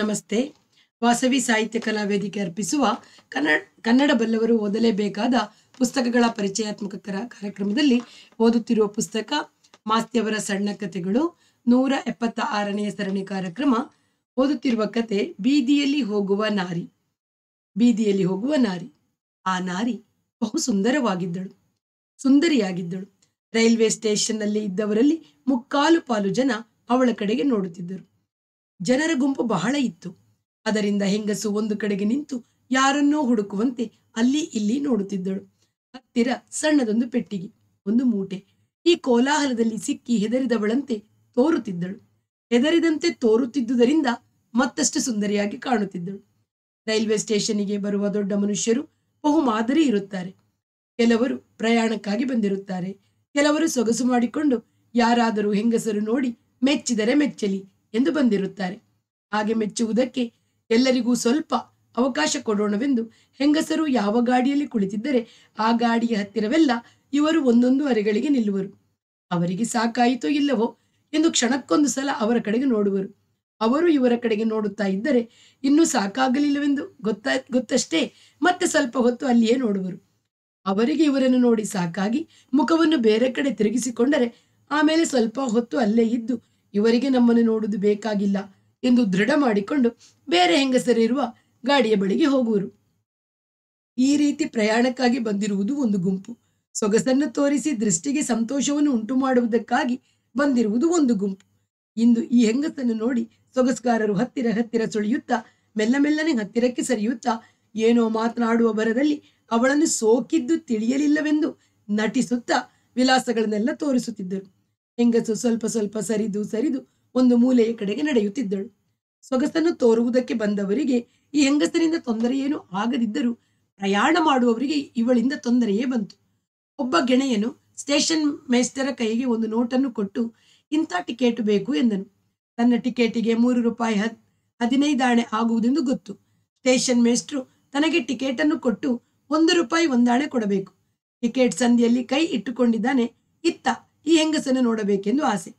ನಮಸ್ತೆ ವಾಸವಿ ಸಾಹಿತ್ಯ ಕಲಾ ವೇದಿಕೆ ಅರ್ಪಿಸುವ ಕನ್ನಡ ಕನ್ನಡ ಬಲ್ಲವರು ಓದಲೇಬೇಕಾದ ಪುಸ್ತಕಗಳ ಪರಿಚಯಾತ್ಮಕ ಕಾರ್ಯಕ್ರಮದಲ್ಲಿ ಓದುತ್ತಿರುವ ಪುಸ್ತಕ ಮಾಸ್ತಿಯವರ ಸಣ್ಣ ಕಥೆಗಳು ನೂರ ಎಪ್ಪತ್ತ ಆರನೆಯ ಸರಣಿ ಕಾರ್ಯಕ್ರಮ ಓದುತ್ತಿರುವ ಕತೆ ಬೀದಿಯಲ್ಲಿ ಹೋಗುವ ನಾರಿ ಬೀದಿಯಲ್ಲಿ ಹೋಗುವ ನಾರಿ ಆ ನಾರಿ ಬಹು ಸುಂದರವಾಗಿದ್ದಳು ಸುಂದರಿಯಾಗಿದ್ದಳು ರೈಲ್ವೆ ಸ್ಟೇಷನ್ನಲ್ಲಿ ಇದ್ದವರಲ್ಲಿ ಮುಕ್ಕಾಲು ಪಾಲು ಜನ ಅವಳ ಕಡೆಗೆ ನೋಡುತ್ತಿದ್ದರು ಜನರ ಗುಂಪು ಬಹಳ ಇತ್ತು ಅದರಿಂದ ಹೆಂಗಸು ಒಂದು ಕಡೆಗೆ ನಿಂತು ಯಾರನ್ನೋ ಹುಡುಕುವಂತೆ ಅಲ್ಲಿ ಇಲ್ಲಿ ನೋಡುತ್ತಿದ್ದಳು ಹತ್ತಿರ ಸಣ್ಣದೊಂದು ಪೆಟ್ಟಿಗೆ ಒಂದು ಮೂಟೆ ಈ ಕೋಲಾಹಲದಲ್ಲಿ ಸಿಕ್ಕಿ ಹೆದರಿದವಳಂತೆ ತೋರುತ್ತಿದ್ದಳು ಹೆದರಿದಂತೆ ತೋರುತ್ತಿದ್ದುದರಿಂದ ಮತ್ತಷ್ಟು ಸುಂದರಿಯಾಗಿ ಕಾಣುತ್ತಿದ್ದಳು ರೈಲ್ವೆ ಸ್ಟೇಷನ್ಗೆ ಬರುವ ದೊಡ್ಡ ಮನುಷ್ಯರು ಬಹುಮಾದರಿ ಇರುತ್ತಾರೆ ಕೆಲವರು ಪ್ರಯಾಣಕ್ಕಾಗಿ ಬಂದಿರುತ್ತಾರೆ ಕೆಲವರು ಸೊಗಸು ಮಾಡಿಕೊಂಡು ಯಾರಾದರೂ ಹೆಂಗಸರು ನೋಡಿ ಮೆಚ್ಚಿದರೆ ಮೆಚ್ಚಲಿ ಎಂದು ಬಂದಿರುತ್ತಾರೆ ಹಾಗೆ ಮೆಚ್ಚುವುದಕ್ಕೆ ಎಲ್ಲರಿಗೂ ಸ್ವಲ್ಪ ಅವಕಾಶ ಕೊಡೋಣವೆಂದು ಹೆಂಗಸರು ಯಾವ ಗಾಡಿಯಲ್ಲಿ ಕುಳಿತಿದ್ದರೆ ಆ ಗಾಡಿಯ ಹತ್ತಿರವೆಲ್ಲ ಇವರು ಒಂದೊಂದು ಅರೆಗಳಿಗೆ ನಿಲ್ಲುವರು ಅವರಿಗೆ ಸಾಕಾಯಿತೋ ಇಲ್ಲವೋ ಎಂದು ಕ್ಷಣಕ್ಕೊಂದು ಸಲ ಅವರ ಕಡೆಗೆ ನೋಡುವರು ಅವರು ಇವರ ಕಡೆಗೆ ನೋಡುತ್ತಾ ಇದ್ದರೆ ಇನ್ನೂ ಸಾಕಾಗಲಿಲ್ಲವೆಂದು ಗೊತ್ತಾ ಗೊತ್ತಷ್ಟೇ ಮತ್ತೆ ಸ್ವಲ್ಪ ಹೊತ್ತು ಅಲ್ಲಿಯೇ ನೋಡುವರು ಅವರಿಗೆ ಇವರನ್ನು ನೋಡಿ ಸಾಕಾಗಿ ಮುಖವನ್ನು ಬೇರೆ ಕಡೆ ತಿರುಗಿಸಿಕೊಂಡರೆ ಆಮೇಲೆ ಸ್ವಲ್ಪ ಹೊತ್ತು ಅಲ್ಲೇ ಇದ್ದು ಇವರಿಗೆ ನಮ್ಮನ್ನು ನೋಡುವುದು ಬೇಕಾಗಿಲ್ಲ ಎಂದು ದೃಢ ಮಾಡಿಕೊಂಡು ಬೇರೆ ಹೆಂಗಸರಿರುವ ಗಾಡಿಯ ಬಳಿಗೆ ಹೋಗುವರು ಈ ರೀತಿ ಪ್ರಯಾಣಕ್ಕಾಗಿ ಬಂದಿರುವುದು ಒಂದು ಗುಂಪು ಸೊಗಸನ್ನು ತೋರಿಸಿ ದೃಷ್ಟಿಗೆ ಸಂತೋಷವನ್ನು ಉಂಟು ಮಾಡುವುದಕ್ಕಾಗಿ ಬಂದಿರುವುದು ಒಂದು ಗುಂಪು ಇಂದು ಈ ಹೆಂಗಸನ್ನು ನೋಡಿ ಸೊಗಸುಗಾರರು ಹತ್ತಿರ ಹತ್ತಿರ ಸುಳಿಯುತ್ತಾ ಮೆಲ್ಲ ಮೆಲ್ಲನೆ ಹತ್ತಿರಕ್ಕೆ ಸರಿಯುತ್ತಾ ಏನೋ ಮಾತನಾಡುವ ಬರದಲ್ಲಿ ಅವಳನ್ನು ಸೋಕಿದ್ದು ತಿಳಿಯಲಿಲ್ಲವೆಂದು ನಟಿಸುತ್ತಾ ವಿಲಾಸಗಳನ್ನೆಲ್ಲ ತೋರಿಸುತ್ತಿದ್ದರು ಹೆಂಗಸು ಸ್ವಲ್ಪ ಸ್ವಲ್ಪ ಸರಿದು ಸರಿದು ಒಂದು ಮೂಲೆಯ ಕಡೆಗೆ ನಡೆಯುತ್ತಿದ್ದಳು ಸೊಗಸನ್ನು ತೋರುವುದಕ್ಕೆ ಬಂದವರಿಗೆ ಈ ಹೆಂಗಸರಿಂದ ತೊಂದರೆಯೇನು ಆಗದಿದ್ದರೂ ಪ್ರಯಾಣ ಮಾಡುವವರಿಗೆ ಇವಳಿಂದ ತೊಂದರೆಯೇ ಬಂತು ಒಬ್ಬ ಗೆಣೆಯನು ಸ್ಟೇಷನ್ ಮೇಸ್ಟರ ಕೈಗೆ ಒಂದು ನೋಟನ್ನು ಕೊಟ್ಟು ಇಂಥ ಟಿಕೆಟ್ ಬೇಕು ಎಂದನು ತನ್ನ ಟಿಕೆಟಿಗೆ ಮೂರು ರೂಪಾಯಿ ಹದ್ ಹದಿನೈದು ಆಣೆ ಆಗುವುದೆಂದು ಗೊತ್ತು ಸ್ಟೇಷನ್ ಮೇಸ್ಟ್ರು ತನಗೆ ಟಿಕೆಟನ್ನು ಕೊಟ್ಟು ಒಂದು ರೂಪಾಯಿ ಒಂದಾಣೆ ಕೊಡಬೇಕು ಟಿಕೆಟ್ ಸಂದಿಯಲ್ಲಿ ಕೈ ಇಟ್ಟುಕೊಂಡಿದ್ದಾನೆ ಇತ್ತ ಈ ಹೆಂಗಸನ್ನು ನೋಡಬೇಕೆಂದು ಆಸೆ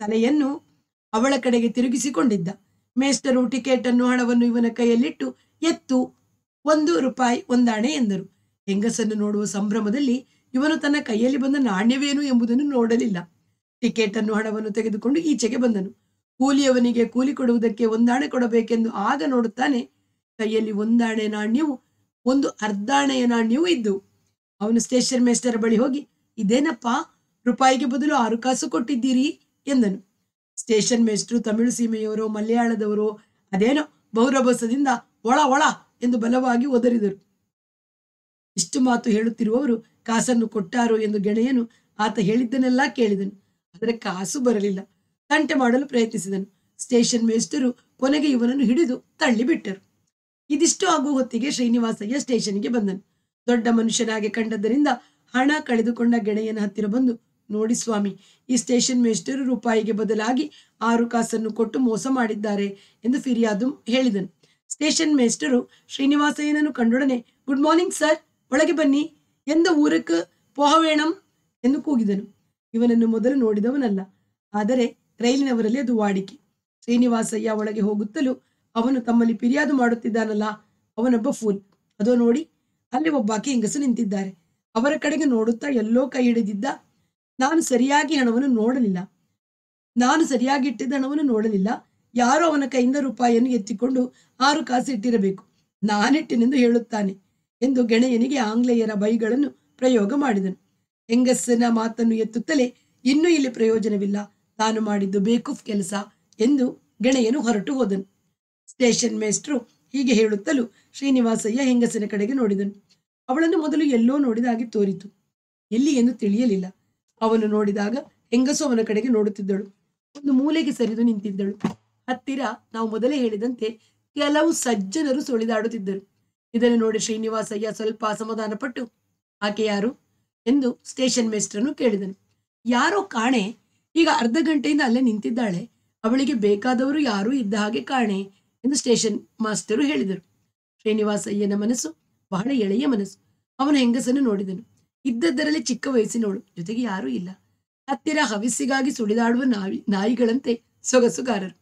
ತಲೆಯನ್ನು ಅವಳ ಕಡೆಗೆ ತಿರುಗಿಸಿಕೊಂಡಿದ್ದ ಮೇಸ್ಟರು ಟಿಕೆಟ್ ಅನ್ನು ಹಣವನ್ನು ಇವನ ಕೈಯಲ್ಲಿಟ್ಟು ಎತ್ತು ಒಂದು ರೂಪಾಯಿ ಒಂದಾಣೆ ಎಂದರು ಹೆಂಗಸನ್ನು ನೋಡುವ ಸಂಭ್ರಮದಲ್ಲಿ ಇವನು ತನ್ನ ಕೈಯಲ್ಲಿ ಬಂದ ನಾಣ್ಯವೇನು ಎಂಬುದನ್ನು ನೋಡಲಿಲ್ಲ ಟಿಕೆಟ್ ಅನ್ನು ಹಣವನ್ನು ತೆಗೆದುಕೊಂಡು ಈಚೆಗೆ ಬಂದನು ಕೂಲಿಯವನಿಗೆ ಕೂಲಿ ಕೊಡುವುದಕ್ಕೆ ಒಂದಾಣೆ ಕೊಡಬೇಕೆಂದು ಆಗ ನೋಡುತ್ತಾನೆ ಕೈಯಲ್ಲಿ ಒಂದಾಣೆ ನಾಣ್ಯವು ಒಂದು ಅರ್ಧಾಣೆಯ ನಾಣ್ಯವೂ ಇದ್ದು ಅವನು ಸ್ಟೇಷನ್ ಮೇಸ್ಟರ್ ಬಳಿ ಹೋಗಿ ಇದೇನಪ್ಪ ರೂಪಾಯಿಗೆ ಬದಲು ಆರು ಕಾಸು ಕೊಟ್ಟಿದ್ದೀರಿ ಎಂದನು ಸ್ಟೇಷನ್ ಮೇಸ್ಟ್ರು ತಮಿಳು ಸೀಮೆಯವರೋ ಮಲಯಾಳದವರೋ ಅದೇನೋ ಬಹುರಭಸದಿಂದ ಒಳ ಒಳ ಎಂದು ಬಲವಾಗಿ ಒದರಿದರು ಇಷ್ಟು ಮಾತು ಹೇಳುತ್ತಿರುವವರು ಕಾಸನ್ನು ಕೊಟ್ಟಾರೋ ಎಂದು ಗೆಳೆಯನು ಆತ ಹೇಳಿದ್ದನ್ನೆಲ್ಲ ಕೇಳಿದನು ಆದರೆ ಕಾಸು ಬರಲಿಲ್ಲ ತಂಟೆ ಮಾಡಲು ಪ್ರಯತ್ನಿಸಿದನು ಸ್ಟೇಷನ್ ಮೇಸ್ಟರು ಕೊನೆಗೆ ಇವನನ್ನು ಹಿಡಿದು ತಳ್ಳಿಬಿಟ್ಟರು ಇದಿಷ್ಟು ಆಗುವ ಹೊತ್ತಿಗೆ ಶ್ರೀನಿವಾಸಯ್ಯ ಸ್ಟೇಷನ್ಗೆ ಬಂದನು ದೊಡ್ಡ ಮನುಷ್ಯನಾಗಿ ಕಂಡದ್ದರಿಂದ ಹಣ ಕಳೆದುಕೊಂಡ ಗೆಳೆಯನ ಹತ್ತಿರ ಬಂದು ನೋಡಿ ಸ್ವಾಮಿ ಈ ಸ್ಟೇಷನ್ ಮೇಸ್ಟರು ರೂಪಾಯಿಗೆ ಬದಲಾಗಿ ಆರು ಕಾಸನ್ನು ಕೊಟ್ಟು ಮೋಸ ಮಾಡಿದ್ದಾರೆ ಎಂದು ಫಿರ್ಯಾದು ಹೇಳಿದನು ಸ್ಟೇಷನ್ ಮೇಸ್ಟರು ಶ್ರೀನಿವಾಸಯ್ಯನನ್ನು ಕಂಡೊಡನೆ ಗುಡ್ ಮಾರ್ನಿಂಗ್ ಸರ್ ಒಳಗೆ ಬನ್ನಿ ಎಂದ ಊರಕ್ಕೆ ಪೋಹವೇಣಂ ಎಂದು ಕೂಗಿದನು ಇವನನ್ನು ಮೊದಲು ನೋಡಿದವನಲ್ಲ ಆದರೆ ರೈಲಿನವರಲ್ಲಿ ಅದು ವಾಡಿಕೆ ಶ್ರೀನಿವಾಸಯ್ಯ ಒಳಗೆ ಹೋಗುತ್ತಲೂ ಅವನು ತಮ್ಮಲ್ಲಿ ಫಿರ್ಯಾದು ಮಾಡುತ್ತಿದ್ದಾನಲ್ಲ ಅವನೊಬ್ಬ ಫೂಲ್ ಅದೋ ನೋಡಿ ಅಲ್ಲಿ ಒಬ್ಬಾಕಿ ಹೆಂಗಸು ನಿಂತಿದ್ದಾರೆ ಅವರ ಕಡೆಗೆ ನೋಡುತ್ತಾ ಎಲ್ಲೋ ಕೈ ಹಿಡಿದಿದ್ದ ನಾನು ಸರಿಯಾಗಿ ಹಣವನ್ನು ನೋಡಲಿಲ್ಲ ನಾನು ಸರಿಯಾಗಿ ಇಟ್ಟಿದ್ದ ಹಣವನ್ನು ನೋಡಲಿಲ್ಲ ಯಾರೋ ಅವನ ಕೈಯಿಂದ ರೂಪಾಯಿಯನ್ನು ಎತ್ತಿಕೊಂಡು ಆರು ಕಾಸು ಇಟ್ಟಿರಬೇಕು ನಾನಿಟ್ಟಿನೆಂದು ಹೇಳುತ್ತಾನೆ ಎಂದು ಗೆಣೆಯನಿಗೆ ಆಂಗ್ಲೇಯರ ಬೈಗಳನ್ನು ಪ್ರಯೋಗ ಮಾಡಿದನು ಹೆಂಗಸನ ಮಾತನ್ನು ಎತ್ತುತ್ತಲೇ ಇನ್ನೂ ಇಲ್ಲಿ ಪ್ರಯೋಜನವಿಲ್ಲ ತಾನು ಮಾಡಿದ್ದು ಬೇಕುಫ್ ಕೆಲಸ ಎಂದು ಗೆಣೆಯನು ಹೊರಟು ಹೋದನು ಸ್ಟೇಷನ್ ಮೇಸ್ಟ್ರು ಹೀಗೆ ಹೇಳುತ್ತಲೂ ಶ್ರೀನಿವಾಸಯ್ಯ ಹೆಂಗಸಿನ ಕಡೆಗೆ ನೋಡಿದನು ಅವಳನ್ನು ಮೊದಲು ಎಲ್ಲೋ ನೋಡಿದ ಹಾಗೆ ತೋರಿತು ಎಲ್ಲಿ ಎಂದು ತಿಳಿಯಲಿಲ್ಲ ಅವನು ನೋಡಿದಾಗ ಹೆಂಗಸು ಅವನ ಕಡೆಗೆ ನೋಡುತ್ತಿದ್ದಳು ಒಂದು ಮೂಲೆಗೆ ಸರಿದು ನಿಂತಿದ್ದಳು ಹತ್ತಿರ ನಾವು ಮೊದಲೇ ಹೇಳಿದಂತೆ ಕೆಲವು ಸಜ್ಜನರು ಸುಳಿದಾಡುತ್ತಿದ್ದರು ಇದನ್ನು ನೋಡಿ ಶ್ರೀನಿವಾಸಯ್ಯ ಸ್ವಲ್ಪ ಅಸಮಾಧಾನಪಟ್ಟು ಪಟ್ಟು ಆಕೆ ಯಾರು ಎಂದು ಸ್ಟೇಷನ್ ಮೇಸ್ಟ್ರನ್ನು ಕೇಳಿದನು ಯಾರೋ ಕಾಣೆ ಈಗ ಅರ್ಧ ಗಂಟೆಯಿಂದ ಅಲ್ಲೇ ನಿಂತಿದ್ದಾಳೆ ಅವಳಿಗೆ ಬೇಕಾದವರು ಯಾರೂ ಇದ್ದ ಹಾಗೆ ಕಾಣೆ ಎಂದು ಸ್ಟೇಷನ್ ಮಾಸ್ಟರು ಹೇಳಿದರು ಶ್ರೀನಿವಾಸಯ್ಯನ ಮನಸ್ಸು ಬಹಳ ಎಳೆಯ ಮನಸ್ಸು ಅವನ ಹೆಂಗಸನ್ನು ನೋಡಿದನು ಇದ್ದದ್ದರಲ್ಲಿ ಚಿಕ್ಕ ವಯಸ್ಸಿನವಳು ಜೊತೆಗೆ ಯಾರೂ ಇಲ್ಲ ಹತ್ತಿರ ಹವಿಸ್ಸಿಗಾಗಿ ಸುಳಿದಾಡುವ ನಾಯಿ ನಾಯಿಗಳಂತೆ ಸೊಗಸುಗಾರರು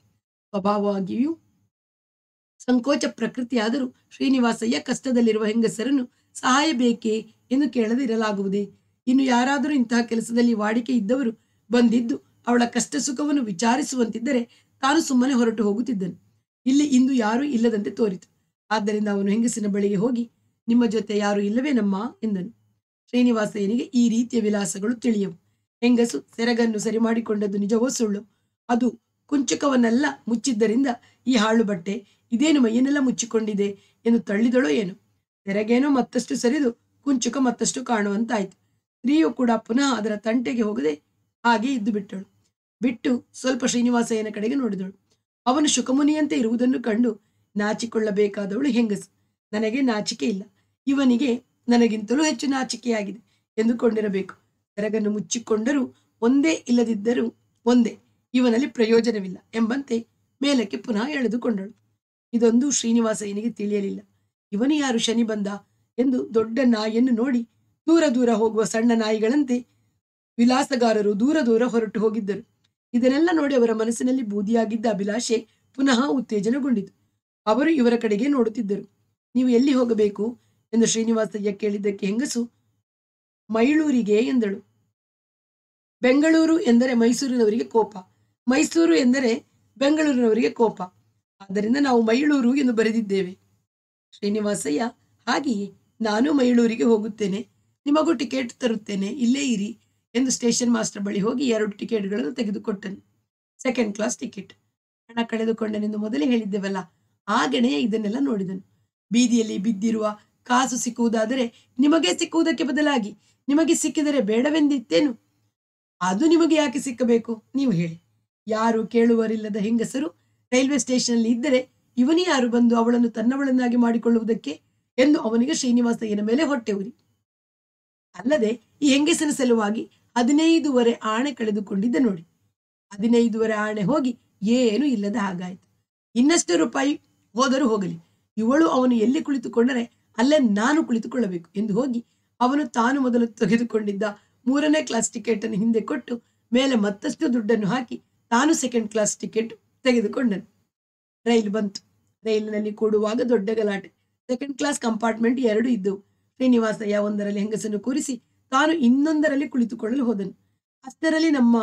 ಸ್ವಭಾವವಾಗಿಯೂ ಸಂಕೋಚ ಪ್ರಕೃತಿಯಾದರೂ ಶ್ರೀನಿವಾಸಯ್ಯ ಕಷ್ಟದಲ್ಲಿರುವ ಹೆಂಗಸರನ್ನು ಸಹಾಯ ಬೇಕೇ ಎಂದು ಕೇಳದಿರಲಾಗುವುದೇ ಇನ್ನು ಯಾರಾದರೂ ಇಂತಹ ಕೆಲಸದಲ್ಲಿ ವಾಡಿಕೆ ಇದ್ದವರು ಬಂದಿದ್ದು ಅವಳ ಕಷ್ಟ ಸುಖವನ್ನು ವಿಚಾರಿಸುವಂತಿದ್ದರೆ ತಾನು ಸುಮ್ಮನೆ ಹೊರಟು ಹೋಗುತ್ತಿದ್ದನು ಇಲ್ಲಿ ಇಂದು ಯಾರೂ ಇಲ್ಲದಂತೆ ತೋರಿತು ಆದ್ದರಿಂದ ಅವನು ಹೆಂಗಸಿನ ಬಳಿಗೆ ಹೋಗಿ ನಿಮ್ಮ ಜೊತೆ ಯಾರೂ ಇಲ್ಲವೇ ನಮ್ಮ ಎಂದನು ಶ್ರೀನಿವಾಸಯ್ಯನಿಗೆ ಈ ರೀತಿಯ ವಿಲಾಸಗಳು ತಿಳಿಯವು ಹೆಂಗಸು ಸೆರಗನ್ನು ಸರಿ ಮಾಡಿಕೊಂಡದ್ದು ನಿಜವೋ ಸುಳ್ಳು ಅದು ಕುಂಚುಕವನ್ನೆಲ್ಲ ಮುಚ್ಚಿದ್ದರಿಂದ ಈ ಹಾಳು ಬಟ್ಟೆ ಇದೇನು ಮೈಯನ್ನೆಲ್ಲ ಮುಚ್ಚಿಕೊಂಡಿದೆ ಎಂದು ತಳ್ಳಿದಳೋ ಏನು ಸೆರಗೇನೋ ಮತ್ತಷ್ಟು ಸರಿದು ಕುಂಚುಕ ಮತ್ತಷ್ಟು ಕಾಣುವಂತಾಯಿತು ಸ್ತ್ರೀಯು ಕೂಡ ಪುನಃ ಅದರ ತಂಟೆಗೆ ಹೋಗದೆ ಹಾಗೆ ಇದ್ದು ಬಿಟ್ಟಳು ಬಿಟ್ಟು ಸ್ವಲ್ಪ ಶ್ರೀನಿವಾಸಯ್ಯನ ಕಡೆಗೆ ನೋಡಿದಳು ಅವನು ಶುಕಮುನಿಯಂತೆ ಇರುವುದನ್ನು ಕಂಡು ನಾಚಿಕೊಳ್ಳಬೇಕಾದವಳು ಹೆಂಗಸು ನನಗೆ ನಾಚಿಕೆ ಇಲ್ಲ ಇವನಿಗೆ ನನಗಿಂತಲೂ ಹೆಚ್ಚು ನಾಚಿಕೆಯಾಗಿದೆ ಎಂದುಕೊಂಡಿರಬೇಕು ನರಗನ್ನು ಮುಚ್ಚಿಕೊಂಡರೂ ಒಂದೇ ಇಲ್ಲದಿದ್ದರೂ ಒಂದೇ ಇವನಲ್ಲಿ ಪ್ರಯೋಜನವಿಲ್ಲ ಎಂಬಂತೆ ಮೇಲಕ್ಕೆ ಪುನಃ ಎಳೆದುಕೊಂಡಳು ಇದೊಂದು ಶ್ರೀನಿವಾಸಯ್ಯನಿಗೆ ತಿಳಿಯಲಿಲ್ಲ ಇವನು ಯಾರು ಶನಿ ಬಂದ ಎಂದು ದೊಡ್ಡ ನಾಯಿಯನ್ನು ನೋಡಿ ದೂರ ದೂರ ಹೋಗುವ ಸಣ್ಣ ನಾಯಿಗಳಂತೆ ವಿಲಾಸಗಾರರು ದೂರ ದೂರ ಹೊರಟು ಹೋಗಿದ್ದರು ಇದನ್ನೆಲ್ಲ ನೋಡಿ ಅವರ ಮನಸ್ಸಿನಲ್ಲಿ ಬೂದಿಯಾಗಿದ್ದ ಅಭಿಲಾಷೆ ಪುನಃ ಉತ್ತೇಜನಗೊಂಡಿತು ಅವರು ಇವರ ಕಡೆಗೆ ನೋಡುತ್ತಿದ್ದರು ನೀವು ಎಲ್ಲಿ ಹೋಗಬೇಕು ಎಂದು ಶ್ರೀನಿವಾಸಯ್ಯ ಕೇಳಿದ್ದಕ್ಕೆ ಹೆಂಗಸು ಮೈಳೂರಿಗೆ ಎಂದಳು ಬೆಂಗಳೂರು ಎಂದರೆ ಮೈಸೂರಿನವರಿಗೆ ಕೋಪ ಮೈಸೂರು ಎಂದರೆ ಬೆಂಗಳೂರಿನವರಿಗೆ ಕೋಪ ಆದ್ದರಿಂದ ನಾವು ಮೈಳೂರು ಎಂದು ಬರೆದಿದ್ದೇವೆ ಶ್ರೀನಿವಾಸಯ್ಯ ಹಾಗೆಯೇ ನಾನು ಮೈಳೂರಿಗೆ ಹೋಗುತ್ತೇನೆ ನಿಮಗೂ ಟಿಕೆಟ್ ತರುತ್ತೇನೆ ಇಲ್ಲೇ ಇರಿ ಎಂದು ಸ್ಟೇಷನ್ ಮಾಸ್ಟರ್ ಬಳಿ ಹೋಗಿ ಎರಡು ಟಿಕೆಟ್ಗಳನ್ನು ತೆಗೆದುಕೊಟ್ಟನು ಸೆಕೆಂಡ್ ಕ್ಲಾಸ್ ಟಿಕೆಟ್ ಹಣ ಕಳೆದುಕೊಂಡನೆಂದು ಮೊದಲೇ ಹೇಳಿದ್ದೇವಲ್ಲ ಆ ಗೆಣೆಯ ಇದನ್ನೆಲ್ಲ ನೋಡಿದನು ಬೀದಿಯಲ್ಲಿ ಬಿದ್ದಿರುವ ಕಾಸು ಸಿಕ್ಕುವುದಾದರೆ ನಿಮಗೆ ಸಿಕ್ಕುವುದಕ್ಕೆ ಬದಲಾಗಿ ನಿಮಗೆ ಸಿಕ್ಕಿದರೆ ಬೇಡವೆಂದಿತ್ತೇನು ಅದು ನಿಮಗೆ ಯಾಕೆ ಸಿಕ್ಕಬೇಕು ನೀವು ಹೇಳಿ ಯಾರು ಕೇಳುವರಿಲ್ಲದ ಹೆಂಗಸರು ರೈಲ್ವೆ ಸ್ಟೇಷನ್ನಲ್ಲಿ ಇದ್ದರೆ ಇವನೇ ಯಾರು ಬಂದು ಅವಳನ್ನು ತನ್ನವಳನ್ನಾಗಿ ಮಾಡಿಕೊಳ್ಳುವುದಕ್ಕೆ ಎಂದು ಅವನಿಗೆ ಏನ ಮೇಲೆ ಹೊಟ್ಟೆ ಅಲ್ಲದೆ ಈ ಹೆಂಗಸನ ಸಲುವಾಗಿ ಹದಿನೈದುವರೆ ಆಣೆ ಕಳೆದುಕೊಂಡಿದ್ದ ನೋಡಿ ಹದಿನೈದುವರೆ ಆಣೆ ಹೋಗಿ ಏನು ಇಲ್ಲದ ಹಾಗಾಯಿತು ಇನ್ನಷ್ಟು ರೂಪಾಯಿ ಹೋದರೂ ಹೋಗಲಿ ಇವಳು ಅವನು ಎಲ್ಲಿ ಕುಳಿತುಕೊಂಡರೆ ಅಲ್ಲೇ ನಾನು ಕುಳಿತುಕೊಳ್ಳಬೇಕು ಎಂದು ಹೋಗಿ ಅವನು ತಾನು ಮೊದಲು ತೆಗೆದುಕೊಂಡಿದ್ದ ಮೂರನೇ ಕ್ಲಾಸ್ ಟಿಕೆಟ್ ಅನ್ನು ಹಿಂದೆ ಕೊಟ್ಟು ಮೇಲೆ ಮತ್ತಷ್ಟು ದುಡ್ಡನ್ನು ಹಾಕಿ ತಾನು ಸೆಕೆಂಡ್ ಕ್ಲಾಸ್ ಟಿಕೆಟ್ ತೆಗೆದುಕೊಂಡನು ರೈಲು ಬಂತು ರೈಲಿನಲ್ಲಿ ಕೂಡುವಾಗ ದೊಡ್ಡ ಗಲಾಟೆ ಸೆಕೆಂಡ್ ಕ್ಲಾಸ್ ಕಂಪಾರ್ಟ್ಮೆಂಟ್ ಎರಡು ಇದ್ದವು ಶ್ರೀನಿವಾಸಯ್ಯ ಒಂದರಲ್ಲಿ ಹೆಂಗಸನ್ನು ಕೂರಿಸಿ ತಾನು ಇನ್ನೊಂದರಲ್ಲಿ ಕುಳಿತುಕೊಳ್ಳಲು ಹೋದನು ಅಷ್ಟರಲ್ಲಿ ನಮ್ಮ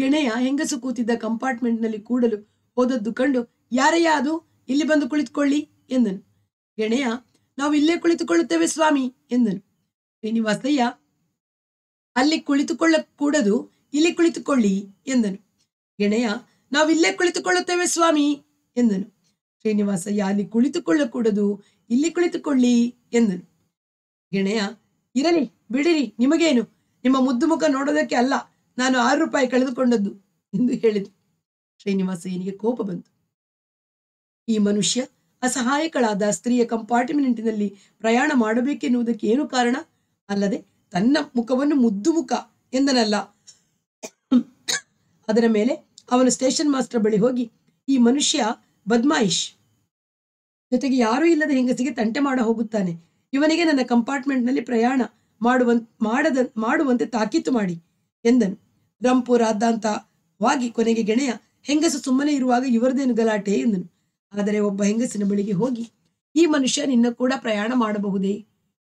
ಗೆಣೆಯ ಹೆಂಗಸು ಕೂತಿದ್ದ ಕಂಪಾರ್ಟ್ಮೆಂಟ್ನಲ್ಲಿ ಕೂಡಲು ಹೋದದ್ದು ಕಂಡು ಯಾರಯ್ಯ ಅದು ಇಲ್ಲಿ ಬಂದು ಕುಳಿತುಕೊಳ್ಳಿ ಎಂದನು ಗೆಣೆಯ ನಾವು ಇಲ್ಲೇ ಕುಳಿತುಕೊಳ್ಳುತ್ತೇವೆ ಸ್ವಾಮಿ ಎಂದನು ಶ್ರೀನಿವಾಸಯ್ಯ ಅಲ್ಲಿ ಕುಳಿತುಕೊಳ್ಳ ಕೂಡದು ಇಲ್ಲಿ ಕುಳಿತುಕೊಳ್ಳಿ ಎಂದನು ಗೆಣೆಯ ನಾವಿಲ್ಲೇ ಕುಳಿತುಕೊಳ್ಳುತ್ತೇವೆ ಸ್ವಾಮಿ ಎಂದನು ಶ್ರೀನಿವಾಸಯ್ಯ ಅಲ್ಲಿ ಕುಳಿತುಕೊಳ್ಳಕೂಡದು ಇಲ್ಲಿ ಕುಳಿತುಕೊಳ್ಳಿ ಎಂದನು ಗೆಣೆಯ ಇರಲಿ ಬಿಡಿರಿ ನಿಮಗೇನು ನಿಮ್ಮ ಮುದ್ದು ಮುಖ ನೋಡೋದಕ್ಕೆ ಅಲ್ಲ ನಾನು ಆರು ರೂಪಾಯಿ ಕಳೆದುಕೊಂಡದ್ದು ಎಂದು ಹೇಳಿದೆ ಶ್ರೀನಿವಾಸಯ್ಯನಿಗೆ ಕೋಪ ಬಂತು ಈ ಮನುಷ್ಯ ಅಸಹಾಯಕಳಾದ ಸ್ತ್ರೀಯ ಕಂಪಾರ್ಟ್ಮೆಂಟ್ನಲ್ಲಿ ಪ್ರಯಾಣ ಮಾಡಬೇಕೆನ್ನುವುದಕ್ಕೆ ಏನು ಕಾರಣ ಅಲ್ಲದೆ ತನ್ನ ಮುಖವನ್ನು ಮುದ್ದು ಮುಖ ಎಂದನಲ್ಲ ಅದರ ಮೇಲೆ ಅವನು ಸ್ಟೇಷನ್ ಮಾಸ್ಟರ್ ಬಳಿ ಹೋಗಿ ಈ ಮನುಷ್ಯ ಬದ್ಮಾಯಿಷ್ ಜೊತೆಗೆ ಯಾರೂ ಇಲ್ಲದ ಹೆಂಗಸಿಗೆ ತಂಟೆ ಮಾಡ ಹೋಗುತ್ತಾನೆ ಇವನಿಗೆ ನನ್ನ ಕಂಪಾರ್ಟ್ಮೆಂಟ್ನಲ್ಲಿ ಪ್ರಯಾಣ ಮಾಡುವ ಮಾಡದ ಮಾಡುವಂತೆ ತಾಕೀತು ಮಾಡಿ ಎಂದನು ರಂಪು ರಾದ್ದಾಂತವಾಗಿ ಕೊನೆಗೆ ಗೆಣೆಯ ಹೆಂಗಸು ಸುಮ್ಮನೆ ಇರುವಾಗ ಇವರದೇನು ಗಲಾಟೆ ಎಂದನು ಆದರೆ ಒಬ್ಬ ಹೆಂಗಸಿನ ಬಳಿಗೆ ಹೋಗಿ ಈ ಮನುಷ್ಯ ನಿನ್ನ ಕೂಡ ಪ್ರಯಾಣ ಮಾಡಬಹುದೇ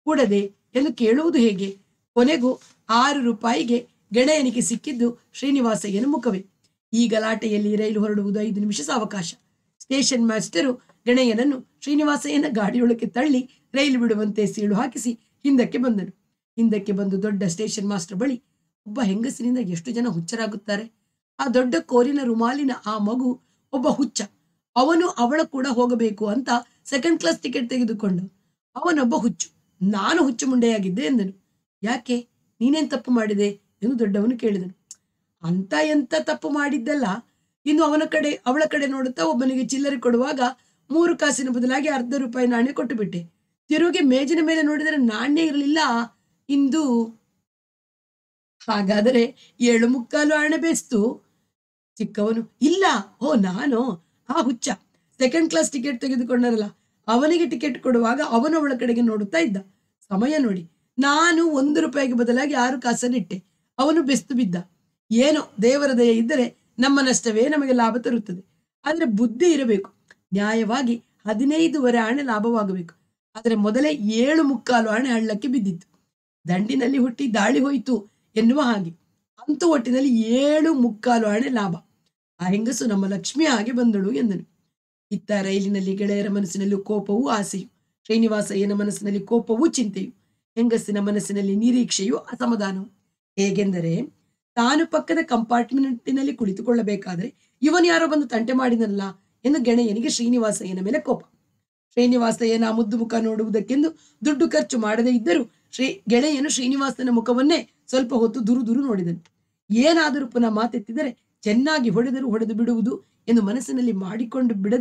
ಕೂಡದೆ ಎಂದು ಕೇಳುವುದು ಹೇಗೆ ಕೊನೆಗೂ ಆರು ರೂಪಾಯಿಗೆ ಗೆಳೆಯನಿಗೆ ಸಿಕ್ಕಿದ್ದು ಶ್ರೀನಿವಾಸಯ್ಯನ ಮುಖವೇ ಈ ಗಲಾಟೆಯಲ್ಲಿ ರೈಲು ಹೊರಡುವುದು ಐದು ನಿಮಿಷ ಅವಕಾಶ ಸ್ಟೇಷನ್ ಮಾಸ್ಟರು ಗಣಯ್ಯನನ್ನು ಶ್ರೀನಿವಾಸಯ್ಯನ ಗಾಡಿಯೊಳಕ್ಕೆ ತಳ್ಳಿ ರೈಲು ಬಿಡುವಂತೆ ಸೀಳು ಹಾಕಿಸಿ ಹಿಂದಕ್ಕೆ ಬಂದನು ಹಿಂದಕ್ಕೆ ಬಂದು ದೊಡ್ಡ ಸ್ಟೇಷನ್ ಮಾಸ್ಟರ್ ಬಳಿ ಒಬ್ಬ ಹೆಂಗಸಿನಿಂದ ಎಷ್ಟು ಜನ ಹುಚ್ಚರಾಗುತ್ತಾರೆ ಆ ದೊಡ್ಡ ಕೋರಿನ ರುಮಾಲಿನ ಆ ಮಗು ಒಬ್ಬ ಹುಚ್ಚ ಅವನು ಅವಳ ಕೂಡ ಹೋಗಬೇಕು ಅಂತ ಸೆಕೆಂಡ್ ಕ್ಲಾಸ್ ಟಿಕೆಟ್ ತೆಗೆದುಕೊಂಡು ಅವನೊಬ್ಬ ಹುಚ್ಚು ನಾನು ಹುಚ್ಚು ಮುಂಡೆಯಾಗಿದ್ದೆ ಎಂದನು ಯಾಕೆ ನೀನೇನ್ ತಪ್ಪು ಮಾಡಿದೆ ಎಂದು ದೊಡ್ಡವನು ಕೇಳಿದನು ಅಂತ ಎಂತ ತಪ್ಪು ಮಾಡಿದ್ದಲ್ಲ ಇನ್ನು ಅವನ ಕಡೆ ಅವಳ ಕಡೆ ನೋಡುತ್ತಾ ಒಬ್ಬನಿಗೆ ಚಿಲ್ಲರೆ ಕೊಡುವಾಗ ಮೂರು ಕಾಸಿನ ಬದಲಾಗಿ ಅರ್ಧ ರೂಪಾಯಿ ನಾಣ್ಯ ಬಿಟ್ಟೆ ತಿರುಗಿ ಮೇಜಿನ ಮೇಲೆ ನೋಡಿದರೆ ನಾಣ್ಯ ಇರಲಿಲ್ಲ ಇಂದು ಹಾಗಾದರೆ ಏಳು ಮುಕ್ಕಾಲು ಹಣ ಬೇಸ್ತು ಚಿಕ್ಕವನು ಇಲ್ಲ ಓ ನಾನು ಆ ಹುಚ್ಚ ಸೆಕೆಂಡ್ ಕ್ಲಾಸ್ ಟಿಕೆಟ್ ತೆಗೆದುಕೊಂಡರಲ್ಲ ಅವನಿಗೆ ಟಿಕೆಟ್ ಕೊಡುವಾಗ ಅವನ ಒಳ ಕಡೆಗೆ ನೋಡುತ್ತಾ ಇದ್ದ ಸಮಯ ನೋಡಿ ನಾನು ಒಂದು ರೂಪಾಯಿಗೆ ಬದಲಾಗಿ ಆರು ಕಾಸನ್ನಿಟ್ಟೆ ಅವನು ಬೆಸ್ತು ಬಿದ್ದ ಏನೋ ದೇವರ ದಯ ಇದ್ದರೆ ನಮ್ಮ ನಷ್ಟವೇ ನಮಗೆ ಲಾಭ ತರುತ್ತದೆ ಆದರೆ ಬುದ್ಧಿ ಇರಬೇಕು ನ್ಯಾಯವಾಗಿ ಹದಿನೈದುವರೆ ಹಣೆ ಲಾಭವಾಗಬೇಕು ಆದರೆ ಮೊದಲೇ ಏಳು ಮುಕ್ಕಾಲು ಹಣೆ ಹಳ್ಳಕ್ಕೆ ಬಿದ್ದಿತ್ತು ದಂಡಿನಲ್ಲಿ ಹುಟ್ಟಿ ದಾಳಿ ಹೋಯಿತು ಎನ್ನುವ ಹಾಗೆ ಅಂತೂ ಒಟ್ಟಿನಲ್ಲಿ ಏಳು ಮುಕ್ಕಾಲು ಹಣೆ ಲಾಭ ಆ ಹೆಂಗಸು ನಮ್ಮ ಲಕ್ಷ್ಮಿ ಹಾಗೆ ಬಂದಳು ಎಂದನು ಇತ್ತ ರೈಲಿನಲ್ಲಿ ಗೆಳೆಯರ ಮನಸ್ಸಿನಲ್ಲೂ ಕೋಪವೂ ಆಸೆಯು ಶ್ರೀನಿವಾಸಯ್ಯನ ಮನಸ್ಸಿನಲ್ಲಿ ಕೋಪವೂ ಚಿಂತೆಯು ಹೆಂಗಸಿನ ಮನಸ್ಸಿನಲ್ಲಿ ನಿರೀಕ್ಷೆಯು ಅಸಮಾಧಾನವು ಹೇಗೆಂದರೆ ತಾನು ಪಕ್ಕದ ಕಂಪಾರ್ಟ್ಮೆಂಟಿನಲ್ಲಿ ಕುಳಿತುಕೊಳ್ಳಬೇಕಾದ್ರೆ ಇವನು ಯಾರೋ ಬಂದು ತಂಟೆ ಮಾಡಿದನಲ್ಲ ಎಂದು ಗೆಳೆಯನಿಗೆ ಶ್ರೀನಿವಾಸಯ್ಯನ ಮೇಲೆ ಕೋಪ ಶ್ರೀನಿವಾಸಯ್ಯನ ಮುದ್ದು ಮುಖ ನೋಡುವುದಕ್ಕೆಂದು ದುಡ್ಡು ಖರ್ಚು ಮಾಡದೇ ಇದ್ದರೂ ಶ್ರೀ ಗೆಳೆಯನು ಶ್ರೀನಿವಾಸನ ಮುಖವನ್ನೇ ಸ್ವಲ್ಪ ಹೊತ್ತು ದುರು ನೋಡಿದನು ಏನಾದರೂ ಪುನಃ ಮಾತೆತ್ತಿದರೆ ಚೆನ್ನಾಗಿ ಹೊಡೆದರೂ ಹೊಡೆದು ಬಿಡುವುದು ಎಂದು ಮನಸ್ಸಿನಲ್ಲಿ ಮಾಡಿಕೊಂಡು ಬಿಡ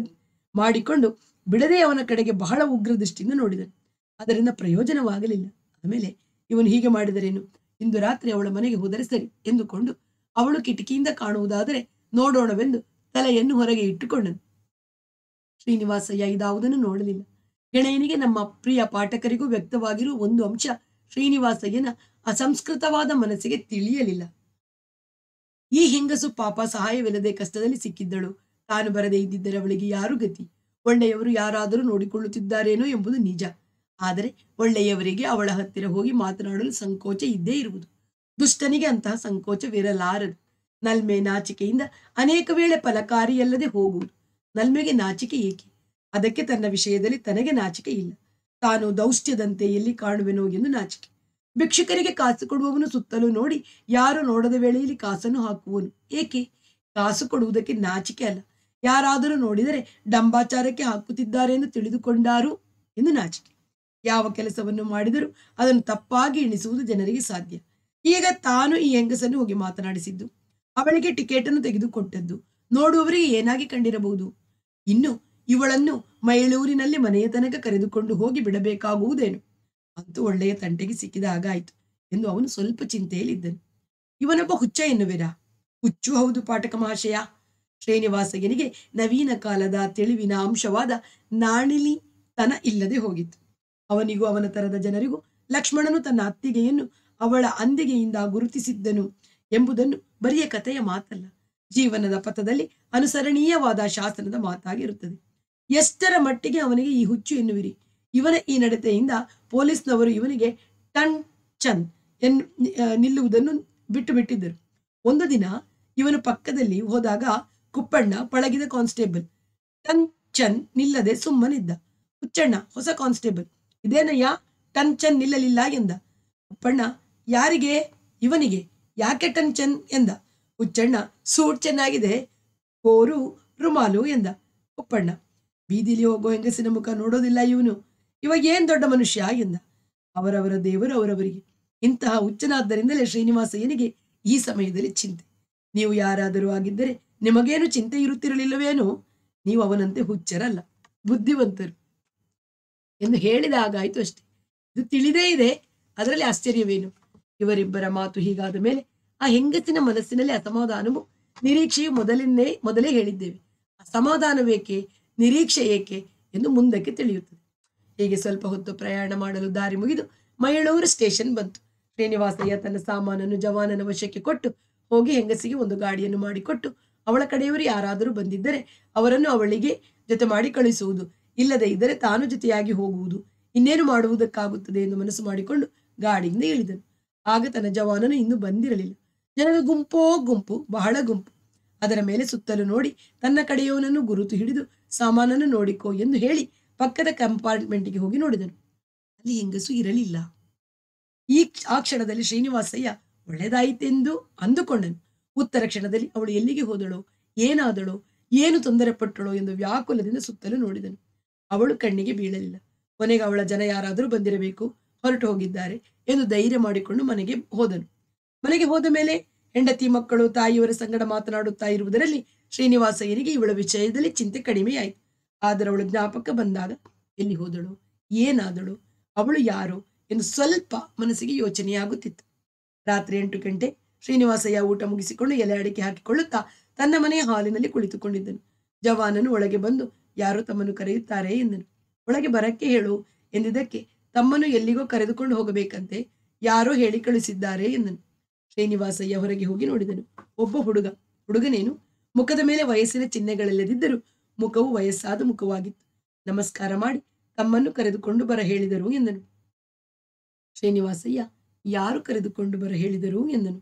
ಮಾಡಿಕೊಂಡು ಬಿಡದೆ ಅವನ ಕಡೆಗೆ ಬಹಳ ಉಗ್ರ ದೃಷ್ಟಿಯಿಂದ ನೋಡಿದನು ಅದರಿಂದ ಪ್ರಯೋಜನವಾಗಲಿಲ್ಲ ಆಮೇಲೆ ಇವನು ಹೀಗೆ ಮಾಡಿದರೇನು ಇಂದು ರಾತ್ರಿ ಅವಳ ಮನೆಗೆ ಹೋದರೆ ಸರಿ ಎಂದುಕೊಂಡು ಅವಳು ಕಿಟಕಿಯಿಂದ ಕಾಣುವುದಾದರೆ ನೋಡೋಣವೆಂದು ತಲೆಯನ್ನು ಹೊರಗೆ ಇಟ್ಟುಕೊಂಡನು ಶ್ರೀನಿವಾಸಯ್ಯ ಇದಾವುದನ್ನು ನೋಡಲಿಲ್ಲ ಗೆಳೆಯನಿಗೆ ನಮ್ಮ ಪ್ರಿಯ ಪಾಠಕರಿಗೂ ವ್ಯಕ್ತವಾಗಿರುವ ಒಂದು ಅಂಶ ಶ್ರೀನಿವಾಸಯ್ಯನ ಅಸಂಸ್ಕೃತವಾದ ಮನಸ್ಸಿಗೆ ತಿಳಿಯಲಿಲ್ಲ ಈ ಹೆಂಗಸು ಪಾಪ ಸಹಾಯವಿಲ್ಲದೆ ಕಷ್ಟದಲ್ಲಿ ಸಿಕ್ಕಿದ್ದಳು ತಾನು ಬರದೇ ಇದ್ದಿದ್ದರೆ ಅವಳಿಗೆ ಯಾರು ಗತಿ ಒಳ್ಳೆಯವರು ಯಾರಾದರೂ ನೋಡಿಕೊಳ್ಳುತ್ತಿದ್ದಾರೇನೋ ಎಂಬುದು ನಿಜ ಆದರೆ ಒಳ್ಳೆಯವರಿಗೆ ಅವಳ ಹತ್ತಿರ ಹೋಗಿ ಮಾತನಾಡಲು ಸಂಕೋಚ ಇದ್ದೇ ಇರುವುದು ದುಷ್ಟನಿಗೆ ಅಂತಹ ಸಂಕೋಚವಿರಲಾರದು ನಲ್ಮೆ ನಾಚಿಕೆಯಿಂದ ಅನೇಕ ವೇಳೆ ಫಲಕಾರಿಯಲ್ಲದೆ ಹೋಗುವುದು ನಲ್ಮೆಗೆ ನಾಚಿಕೆ ಏಕೆ ಅದಕ್ಕೆ ತನ್ನ ವಿಷಯದಲ್ಲಿ ತನಗೆ ನಾಚಿಕೆ ಇಲ್ಲ ತಾನು ದೌಷ್ಟ್ಯದಂತೆ ಎಲ್ಲಿ ಕಾಣುವೆನೋ ಎಂದು ನಾಚಿಕೆ ಭಿಕ್ಷುಕರಿಗೆ ಕಾಸು ಕೊಡುವವನು ಸುತ್ತಲೂ ನೋಡಿ ಯಾರು ನೋಡದ ವೇಳೆಯಲ್ಲಿ ಕಾಸನ್ನು ಹಾಕುವನು ಏಕೆ ಕಾಸು ಕೊಡುವುದಕ್ಕೆ ನಾಚಿಕೆ ಅಲ್ಲ ಯಾರಾದರೂ ನೋಡಿದರೆ ಡಂಬಾಚಾರಕ್ಕೆ ಹಾಕುತ್ತಿದ್ದಾರೆ ಎಂದು ತಿಳಿದುಕೊಂಡಾರು ಎಂದು ನಾಚಿಕೆ ಯಾವ ಕೆಲಸವನ್ನು ಮಾಡಿದರೂ ಅದನ್ನು ತಪ್ಪಾಗಿ ಎಣಿಸುವುದು ಜನರಿಗೆ ಸಾಧ್ಯ ಈಗ ತಾನು ಈ ಹೆಂಗಸನ್ನು ಹೋಗಿ ಮಾತನಾಡಿಸಿದ್ದು ಅವಳಿಗೆ ಟಿಕೆಟ್ ಅನ್ನು ತೆಗೆದುಕೊಟ್ಟದ್ದು ನೋಡುವವರಿಗೆ ಏನಾಗಿ ಕಂಡಿರಬಹುದು ಇನ್ನು ಇವಳನ್ನು ಮೈಳೂರಿನಲ್ಲಿ ಮನೆಯ ತನಕ ಕರೆದುಕೊಂಡು ಹೋಗಿ ಬಿಡಬೇಕಾಗುವುದೇನು ಅಂತೂ ಒಳ್ಳೆಯ ತಂಟೆಗೆ ಸಿಕ್ಕಿದ ಆಯ್ತು ಎಂದು ಅವನು ಸ್ವಲ್ಪ ಚಿಂತೆಯಲ್ಲಿದ್ದನು ಇವನೊಬ್ಬ ಹುಚ್ಚ ಎನ್ನುವಿರ ಹುಚ್ಚು ಹೌದು ಪಾಠಕ ಮಹಾಶಯ ಶ್ರೀನಿವಾಸಯ್ಯನಿಗೆ ನವೀನ ಕಾಲದ ತಿಳಿವಿನ ಅಂಶವಾದ ನಾಣಿಲಿ ತನ ಇಲ್ಲದೆ ಹೋಗಿತ್ತು ಅವನಿಗೂ ಅವನ ತರದ ಜನರಿಗೂ ಲಕ್ಷ್ಮಣನು ತನ್ನ ಅತ್ತಿಗೆಯನ್ನು ಅವಳ ಅಂದಿಗೆಯಿಂದ ಗುರುತಿಸಿದ್ದನು ಎಂಬುದನ್ನು ಬರಿಯ ಕಥೆಯ ಮಾತಲ್ಲ ಜೀವನದ ಪಥದಲ್ಲಿ ಅನುಸರಣೀಯವಾದ ಶಾಸನದ ಮಾತಾಗಿರುತ್ತದೆ ಎಷ್ಟರ ಮಟ್ಟಿಗೆ ಅವನಿಗೆ ಈ ಹುಚ್ಚು ಎನ್ನುವಿರಿ ಇವನ ಈ ನಡತೆಯಿಂದ ಪೊಲೀಸ್ನವರು ಇವನಿಗೆ ಟನ್ ಚನ್ ಎನ್ ನಿಲ್ಲುವುದನ್ನು ಬಿಟ್ಟು ಬಿಟ್ಟಿದ್ದರು ಒಂದು ದಿನ ಇವನು ಪಕ್ಕದಲ್ಲಿ ಹೋದಾಗ ಕುಪ್ಪಣ್ಣ ಪಳಗಿದ ಕಾನ್ಸ್ಟೇಬಲ್ ಟನ್ ಚನ್ ನಿಲ್ಲದೆ ಸುಮ್ಮನಿದ್ದ ಹುಚ್ಚಣ್ಣ ಹೊಸ ಕಾನ್ಸ್ಟೇಬಲ್ ಇದೇನಯ್ಯ ಟನ್ ಚನ್ ನಿಲ್ಲಲಿಲ್ಲ ಎಂದ ಕುಪ್ಪಣ್ಣ ಯಾರಿಗೆ ಇವನಿಗೆ ಯಾಕೆ ಟನ್ ಚನ್ ಎಂದ ಹುಚ್ಚಣ್ಣ ಸೂಟ್ ಚೆನ್ನಾಗಿದೆ ಕೋರು ರುಮಾಲು ಎಂದ ಕುಪ್ಪಣ್ಣ ಬೀದಿಲಿ ಹೋಗೋ ಹೆಂಗಸಿನ ಮುಖ ನೋಡೋದಿಲ್ಲ ಇವನು ಇವಾಗ ಏನ್ ದೊಡ್ಡ ಮನುಷ್ಯ ಎಂದ ಅವರವರ ದೇವರು ಅವರವರಿಗೆ ಇಂತಹ ಹುಚ್ಚನಾದ್ದರಿಂದಲೇ ಏನಿಗೆ ಈ ಸಮಯದಲ್ಲಿ ಚಿಂತೆ ನೀವು ಯಾರಾದರೂ ಆಗಿದ್ದರೆ ನಿಮಗೇನು ಚಿಂತೆ ಇರುತ್ತಿರಲಿಲ್ಲವೇನೋ ನೀವು ಅವನಂತೆ ಹುಚ್ಚರಲ್ಲ ಬುದ್ಧಿವಂತರು ಎಂದು ಹೇಳಿದ ಹಾಗಾಯಿತು ಅಷ್ಟೇ ಇದು ತಿಳಿದೇ ಇದೆ ಅದರಲ್ಲಿ ಆಶ್ಚರ್ಯವೇನು ಇವರಿಬ್ಬರ ಮಾತು ಹೀಗಾದ ಮೇಲೆ ಆ ಹೆಂಗಸಿನ ಮನಸ್ಸಿನಲ್ಲಿ ಅಸಮಾಧಾನವು ನಿರೀಕ್ಷೆಯು ಮೊದಲಿನೇ ಮೊದಲೇ ಹೇಳಿದ್ದೇವೆ ಅಸಮಾಧಾನವೇಕೆ ನಿರೀಕ್ಷೆ ಏಕೆ ಎಂದು ಮುಂದಕ್ಕೆ ತಿಳಿಯುತ್ತದೆ ಹೀಗೆ ಸ್ವಲ್ಪ ಹೊತ್ತು ಪ್ರಯಾಣ ಮಾಡಲು ದಾರಿ ಮುಗಿದು ಮಯಳೂರು ಸ್ಟೇಷನ್ ಬಂತು ಶ್ರೀನಿವಾಸಯ್ಯ ತನ್ನ ಸಾಮಾನನ್ನು ಜವಾನನ ವಶಕ್ಕೆ ಕೊಟ್ಟು ಹೋಗಿ ಹೆಂಗಸಿಗೆ ಒಂದು ಗಾಡಿಯನ್ನು ಮಾಡಿಕೊಟ್ಟು ಅವಳ ಕಡೆಯವರು ಯಾರಾದರೂ ಬಂದಿದ್ದರೆ ಅವರನ್ನು ಅವಳಿಗೆ ಜೊತೆ ಮಾಡಿ ಕಳಿಸುವುದು ಇಲ್ಲದೆ ಇದ್ದರೆ ತಾನು ಜೊತೆಯಾಗಿ ಹೋಗುವುದು ಇನ್ನೇನು ಮಾಡುವುದಕ್ಕಾಗುತ್ತದೆ ಎಂದು ಮನಸ್ಸು ಮಾಡಿಕೊಂಡು ಗಾಡಿಯಿಂದ ಇಳಿದನು ಆಗ ತನ್ನ ಜವಾನನು ಇನ್ನೂ ಬಂದಿರಲಿಲ್ಲ ಜನರ ಗುಂಪೋ ಗುಂಪು ಬಹಳ ಗುಂಪು ಅದರ ಮೇಲೆ ಸುತ್ತಲೂ ನೋಡಿ ತನ್ನ ಕಡೆಯವನನ್ನು ಗುರುತು ಹಿಡಿದು ಸಾಮಾನನ್ನು ನೋಡಿಕೋ ಎಂದು ಹೇಳಿ ಪಕ್ಕದ ಕಂಪಾರ್ಟ್ಮೆಂಟ್ಗೆ ಹೋಗಿ ನೋಡಿದನು ಅಲ್ಲಿ ಹೆಂಗಸು ಇರಲಿಲ್ಲ ಈ ಆ ಕ್ಷಣದಲ್ಲಿ ಶ್ರೀನಿವಾಸಯ್ಯ ಒಳ್ಳೆದಾಯಿತೆಂದು ಅಂದುಕೊಂಡನು ಉತ್ತರ ಕ್ಷಣದಲ್ಲಿ ಅವಳು ಎಲ್ಲಿಗೆ ಹೋದಳು ಏನಾದಳು ಏನು ತೊಂದರೆ ಪಟ್ಟಳು ಎಂದು ವ್ಯಾಕುಲದಿಂದ ಸುತ್ತಲೂ ನೋಡಿದನು ಅವಳು ಕಣ್ಣಿಗೆ ಬೀಳಲಿಲ್ಲ ಕೊನೆಗೆ ಅವಳ ಜನ ಯಾರಾದರೂ ಬಂದಿರಬೇಕು ಹೊರಟು ಹೋಗಿದ್ದಾರೆ ಎಂದು ಧೈರ್ಯ ಮಾಡಿಕೊಂಡು ಮನೆಗೆ ಹೋದನು ಮನೆಗೆ ಹೋದ ಮೇಲೆ ಹೆಂಡತಿ ಮಕ್ಕಳು ತಾಯಿಯವರ ಸಂಗಡ ಮಾತನಾಡುತ್ತಾ ಇರುವುದರಲ್ಲಿ ಶ್ರೀನಿವಾಸಯ್ಯನಿಗೆ ಇವಳ ವಿಷಯದಲ್ಲಿ ಚಿಂತೆ ಕಡಿಮೆಯಾಯಿತು ಆದರೆ ಅವಳು ಜ್ಞಾಪಕ ಬಂದಾಗ ಎಲ್ಲಿ ಹೋದಳು ಏನಾದಳು ಅವಳು ಯಾರು ಎಂದು ಸ್ವಲ್ಪ ಮನಸ್ಸಿಗೆ ಯೋಚನೆಯಾಗುತ್ತಿತ್ತು ರಾತ್ರಿ ಎಂಟು ಗಂಟೆ ಶ್ರೀನಿವಾಸಯ್ಯ ಊಟ ಮುಗಿಸಿಕೊಂಡು ಎಲೆ ಅಡಿಕೆ ಹಾಕಿಕೊಳ್ಳುತ್ತಾ ತನ್ನ ಮನೆಯ ಹಾಲಿನಲ್ಲಿ ಕುಳಿತುಕೊಂಡಿದ್ದನು ಜವಾನನು ಒಳಗೆ ಬಂದು ಯಾರೋ ತಮ್ಮನ್ನು ಕರೆಯುತ್ತಾರೆ ಎಂದನು ಒಳಗೆ ಬರಕ್ಕೆ ಹೇಳು ಎಂದಿದ್ದಕ್ಕೆ ತಮ್ಮನ್ನು ಎಲ್ಲಿಗೋ ಕರೆದುಕೊಂಡು ಹೋಗಬೇಕಂತೆ ಯಾರೋ ಹೇಳಿ ಕಳಿಸಿದ್ದಾರೆ ಎಂದನು ಶ್ರೀನಿವಾಸಯ್ಯ ಹೊರಗೆ ಹೋಗಿ ನೋಡಿದನು ಒಬ್ಬ ಹುಡುಗ ಹುಡುಗನೇನು ಮುಖದ ಮೇಲೆ ವಯಸ್ಸಿನ ಚಿಹ್ನೆಗಳಿಲ್ಲದಿದ್ದರೂ ಮುಖವು ವಯಸ್ಸಾದ ಮುಖವಾಗಿತ್ತು ನಮಸ್ಕಾರ ಮಾಡಿ ತಮ್ಮನ್ನು ಕರೆದುಕೊಂಡು ಬರ ಹೇಳಿದರು ಎಂದನು ಶ್ರೀನಿವಾಸಯ್ಯ ಯಾರು ಕರೆದುಕೊಂಡು ಬರ ಹೇಳಿದರು ಎಂದನು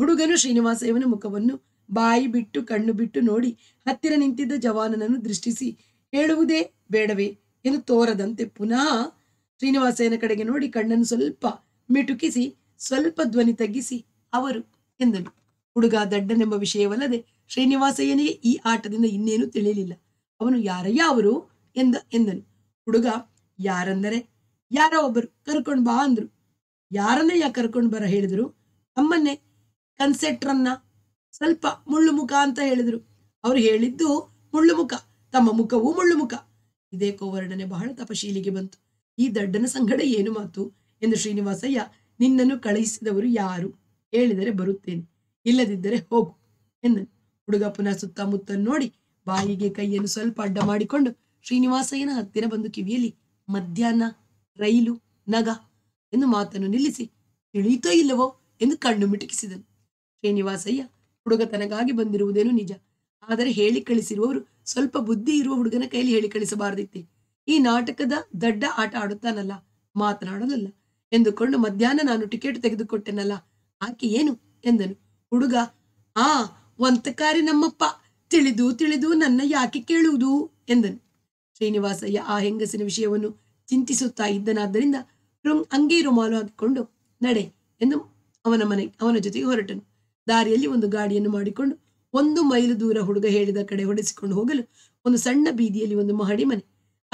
ಹುಡುಗನು ಶ್ರೀನಿವಾಸಯ್ಯವನ ಮುಖವನ್ನು ಬಾಯಿ ಬಿಟ್ಟು ಕಣ್ಣು ಬಿಟ್ಟು ನೋಡಿ ಹತ್ತಿರ ನಿಂತಿದ್ದ ಜವಾನನನ್ನು ದೃಷ್ಟಿಸಿ ಹೇಳುವುದೇ ಬೇಡವೇ ಎಂದು ತೋರದಂತೆ ಪುನಃ ಶ್ರೀನಿವಾಸಯ್ಯನ ಕಡೆಗೆ ನೋಡಿ ಕಣ್ಣನ್ನು ಸ್ವಲ್ಪ ಮಿಟುಕಿಸಿ ಸ್ವಲ್ಪ ಧ್ವನಿ ತಗ್ಗಿಸಿ ಅವರು ಎಂದನು ಹುಡುಗ ದಡ್ಡನೆಂಬ ವಿಷಯವಲ್ಲದೆ ಶ್ರೀನಿವಾಸಯ್ಯನಿಗೆ ಈ ಆಟದಿಂದ ಇನ್ನೇನು ತಿಳಿಯಲಿಲ್ಲ ಅವನು ಯಾರಯ್ಯ ಅವರು ಎಂದ ಎಂದನು ಹುಡುಗ ಯಾರಂದರೆ ಯಾರೋ ಒಬ್ಬರು ಕರ್ಕೊಂಡು ಬಾ ಅಂದ್ರು ಯಾರನ್ನಯ್ಯ ಕರ್ಕೊಂಡು ಬರ ಹೇಳಿದ್ರು ತಮ್ಮನ್ನೇ ಕನ್ಸೆಟ್ರನ್ನ ಸ್ವಲ್ಪ ಮುಳ್ಳು ಮುಖ ಅಂತ ಹೇಳಿದ್ರು ಅವ್ರು ಹೇಳಿದ್ದು ಮುಳ್ಳು ಮುಖ ತಮ್ಮ ಮುಖವು ಮುಳ್ಳು ಮುಖ ಇದೇ ಕೋವರ್ಣನೆ ಬಹಳ ತಪಶೀಲಿಗೆ ಬಂತು ಈ ದಡ್ಡನ ಸಂಗಡ ಏನು ಮಾತು ಎಂದು ಶ್ರೀನಿವಾಸಯ್ಯ ನಿನ್ನನ್ನು ಕಳುಹಿಸಿದವರು ಯಾರು ಹೇಳಿದರೆ ಬರುತ್ತೇನೆ ಇಲ್ಲದಿದ್ದರೆ ಹೋಗು ಎಂದನು ಹುಡುಗ ಪುನಃ ಸುತ್ತಮುತ್ತ ನೋಡಿ ಬಾಯಿಗೆ ಕೈಯನ್ನು ಸ್ವಲ್ಪ ಅಡ್ಡ ಮಾಡಿಕೊಂಡು ಶ್ರೀನಿವಾಸಯ್ಯನ ಹತ್ತಿರ ಬಂದು ಕಿವಿಯಲ್ಲಿ ಮಧ್ಯಾಹ್ನ ರೈಲು ನಗ ಎಂದು ಮಾತನ್ನು ನಿಲ್ಲಿಸಿ ತಿಳಿಯಿತೋ ಇಲ್ಲವೋ ಎಂದು ಕಣ್ಣು ಮಿಟುಕಿಸಿದನು ಶ್ರೀನಿವಾಸಯ್ಯ ಹುಡುಗ ತನಗಾಗಿ ಬಂದಿರುವುದೇನು ನಿಜ ಆದರೆ ಹೇಳಿ ಕಳಿಸಿರುವವರು ಸ್ವಲ್ಪ ಬುದ್ಧಿ ಇರುವ ಹುಡುಗನ ಕೈಲಿ ಹೇಳಿ ಕಳಿಸಬಾರದಿತ್ತೆ ಈ ನಾಟಕದ ದಡ್ಡ ಆಟ ಆಡುತ್ತಾನಲ್ಲ ಮಾತನಾಡೋದಲ್ಲ ಎಂದುಕೊಂಡು ಮಧ್ಯಾಹ್ನ ನಾನು ಟಿಕೆಟ್ ತೆಗೆದುಕೊಟ್ಟೆನಲ್ಲ ಆಕೆ ಏನು ಎಂದನು ಹುಡುಗ ಆ ವಂತಕಾರಿ ನಮ್ಮಪ್ಪ ತಿಳಿದು ತಿಳಿದು ನನ್ನ ಯಾಕೆ ಕೇಳುವುದು ಎಂದನು ಶ್ರೀನಿವಾಸಯ್ಯ ಆ ಹೆಂಗಸಿನ ವಿಷಯವನ್ನು ಚಿಂತಿಸುತ್ತಾ ಇದ್ದನಾದ್ದರಿಂದ ರುಂಗ್ ಅಂಗಿ ರುಮಾಲು ಹಾಕಿಕೊಂಡು ನಡೆ ಎಂದು ಅವನ ಮನೆ ಅವನ ಜೊತೆಗೆ ಹೊರಟನು ದಾರಿಯಲ್ಲಿ ಒಂದು ಗಾಡಿಯನ್ನು ಮಾಡಿಕೊಂಡು ಒಂದು ಮೈಲು ದೂರ ಹುಡುಗ ಹೇಳಿದ ಕಡೆ ಹೊಡೆಸಿಕೊಂಡು ಹೋಗಲು ಒಂದು ಸಣ್ಣ ಬೀದಿಯಲ್ಲಿ ಒಂದು ಮಹಡಿ ಮನೆ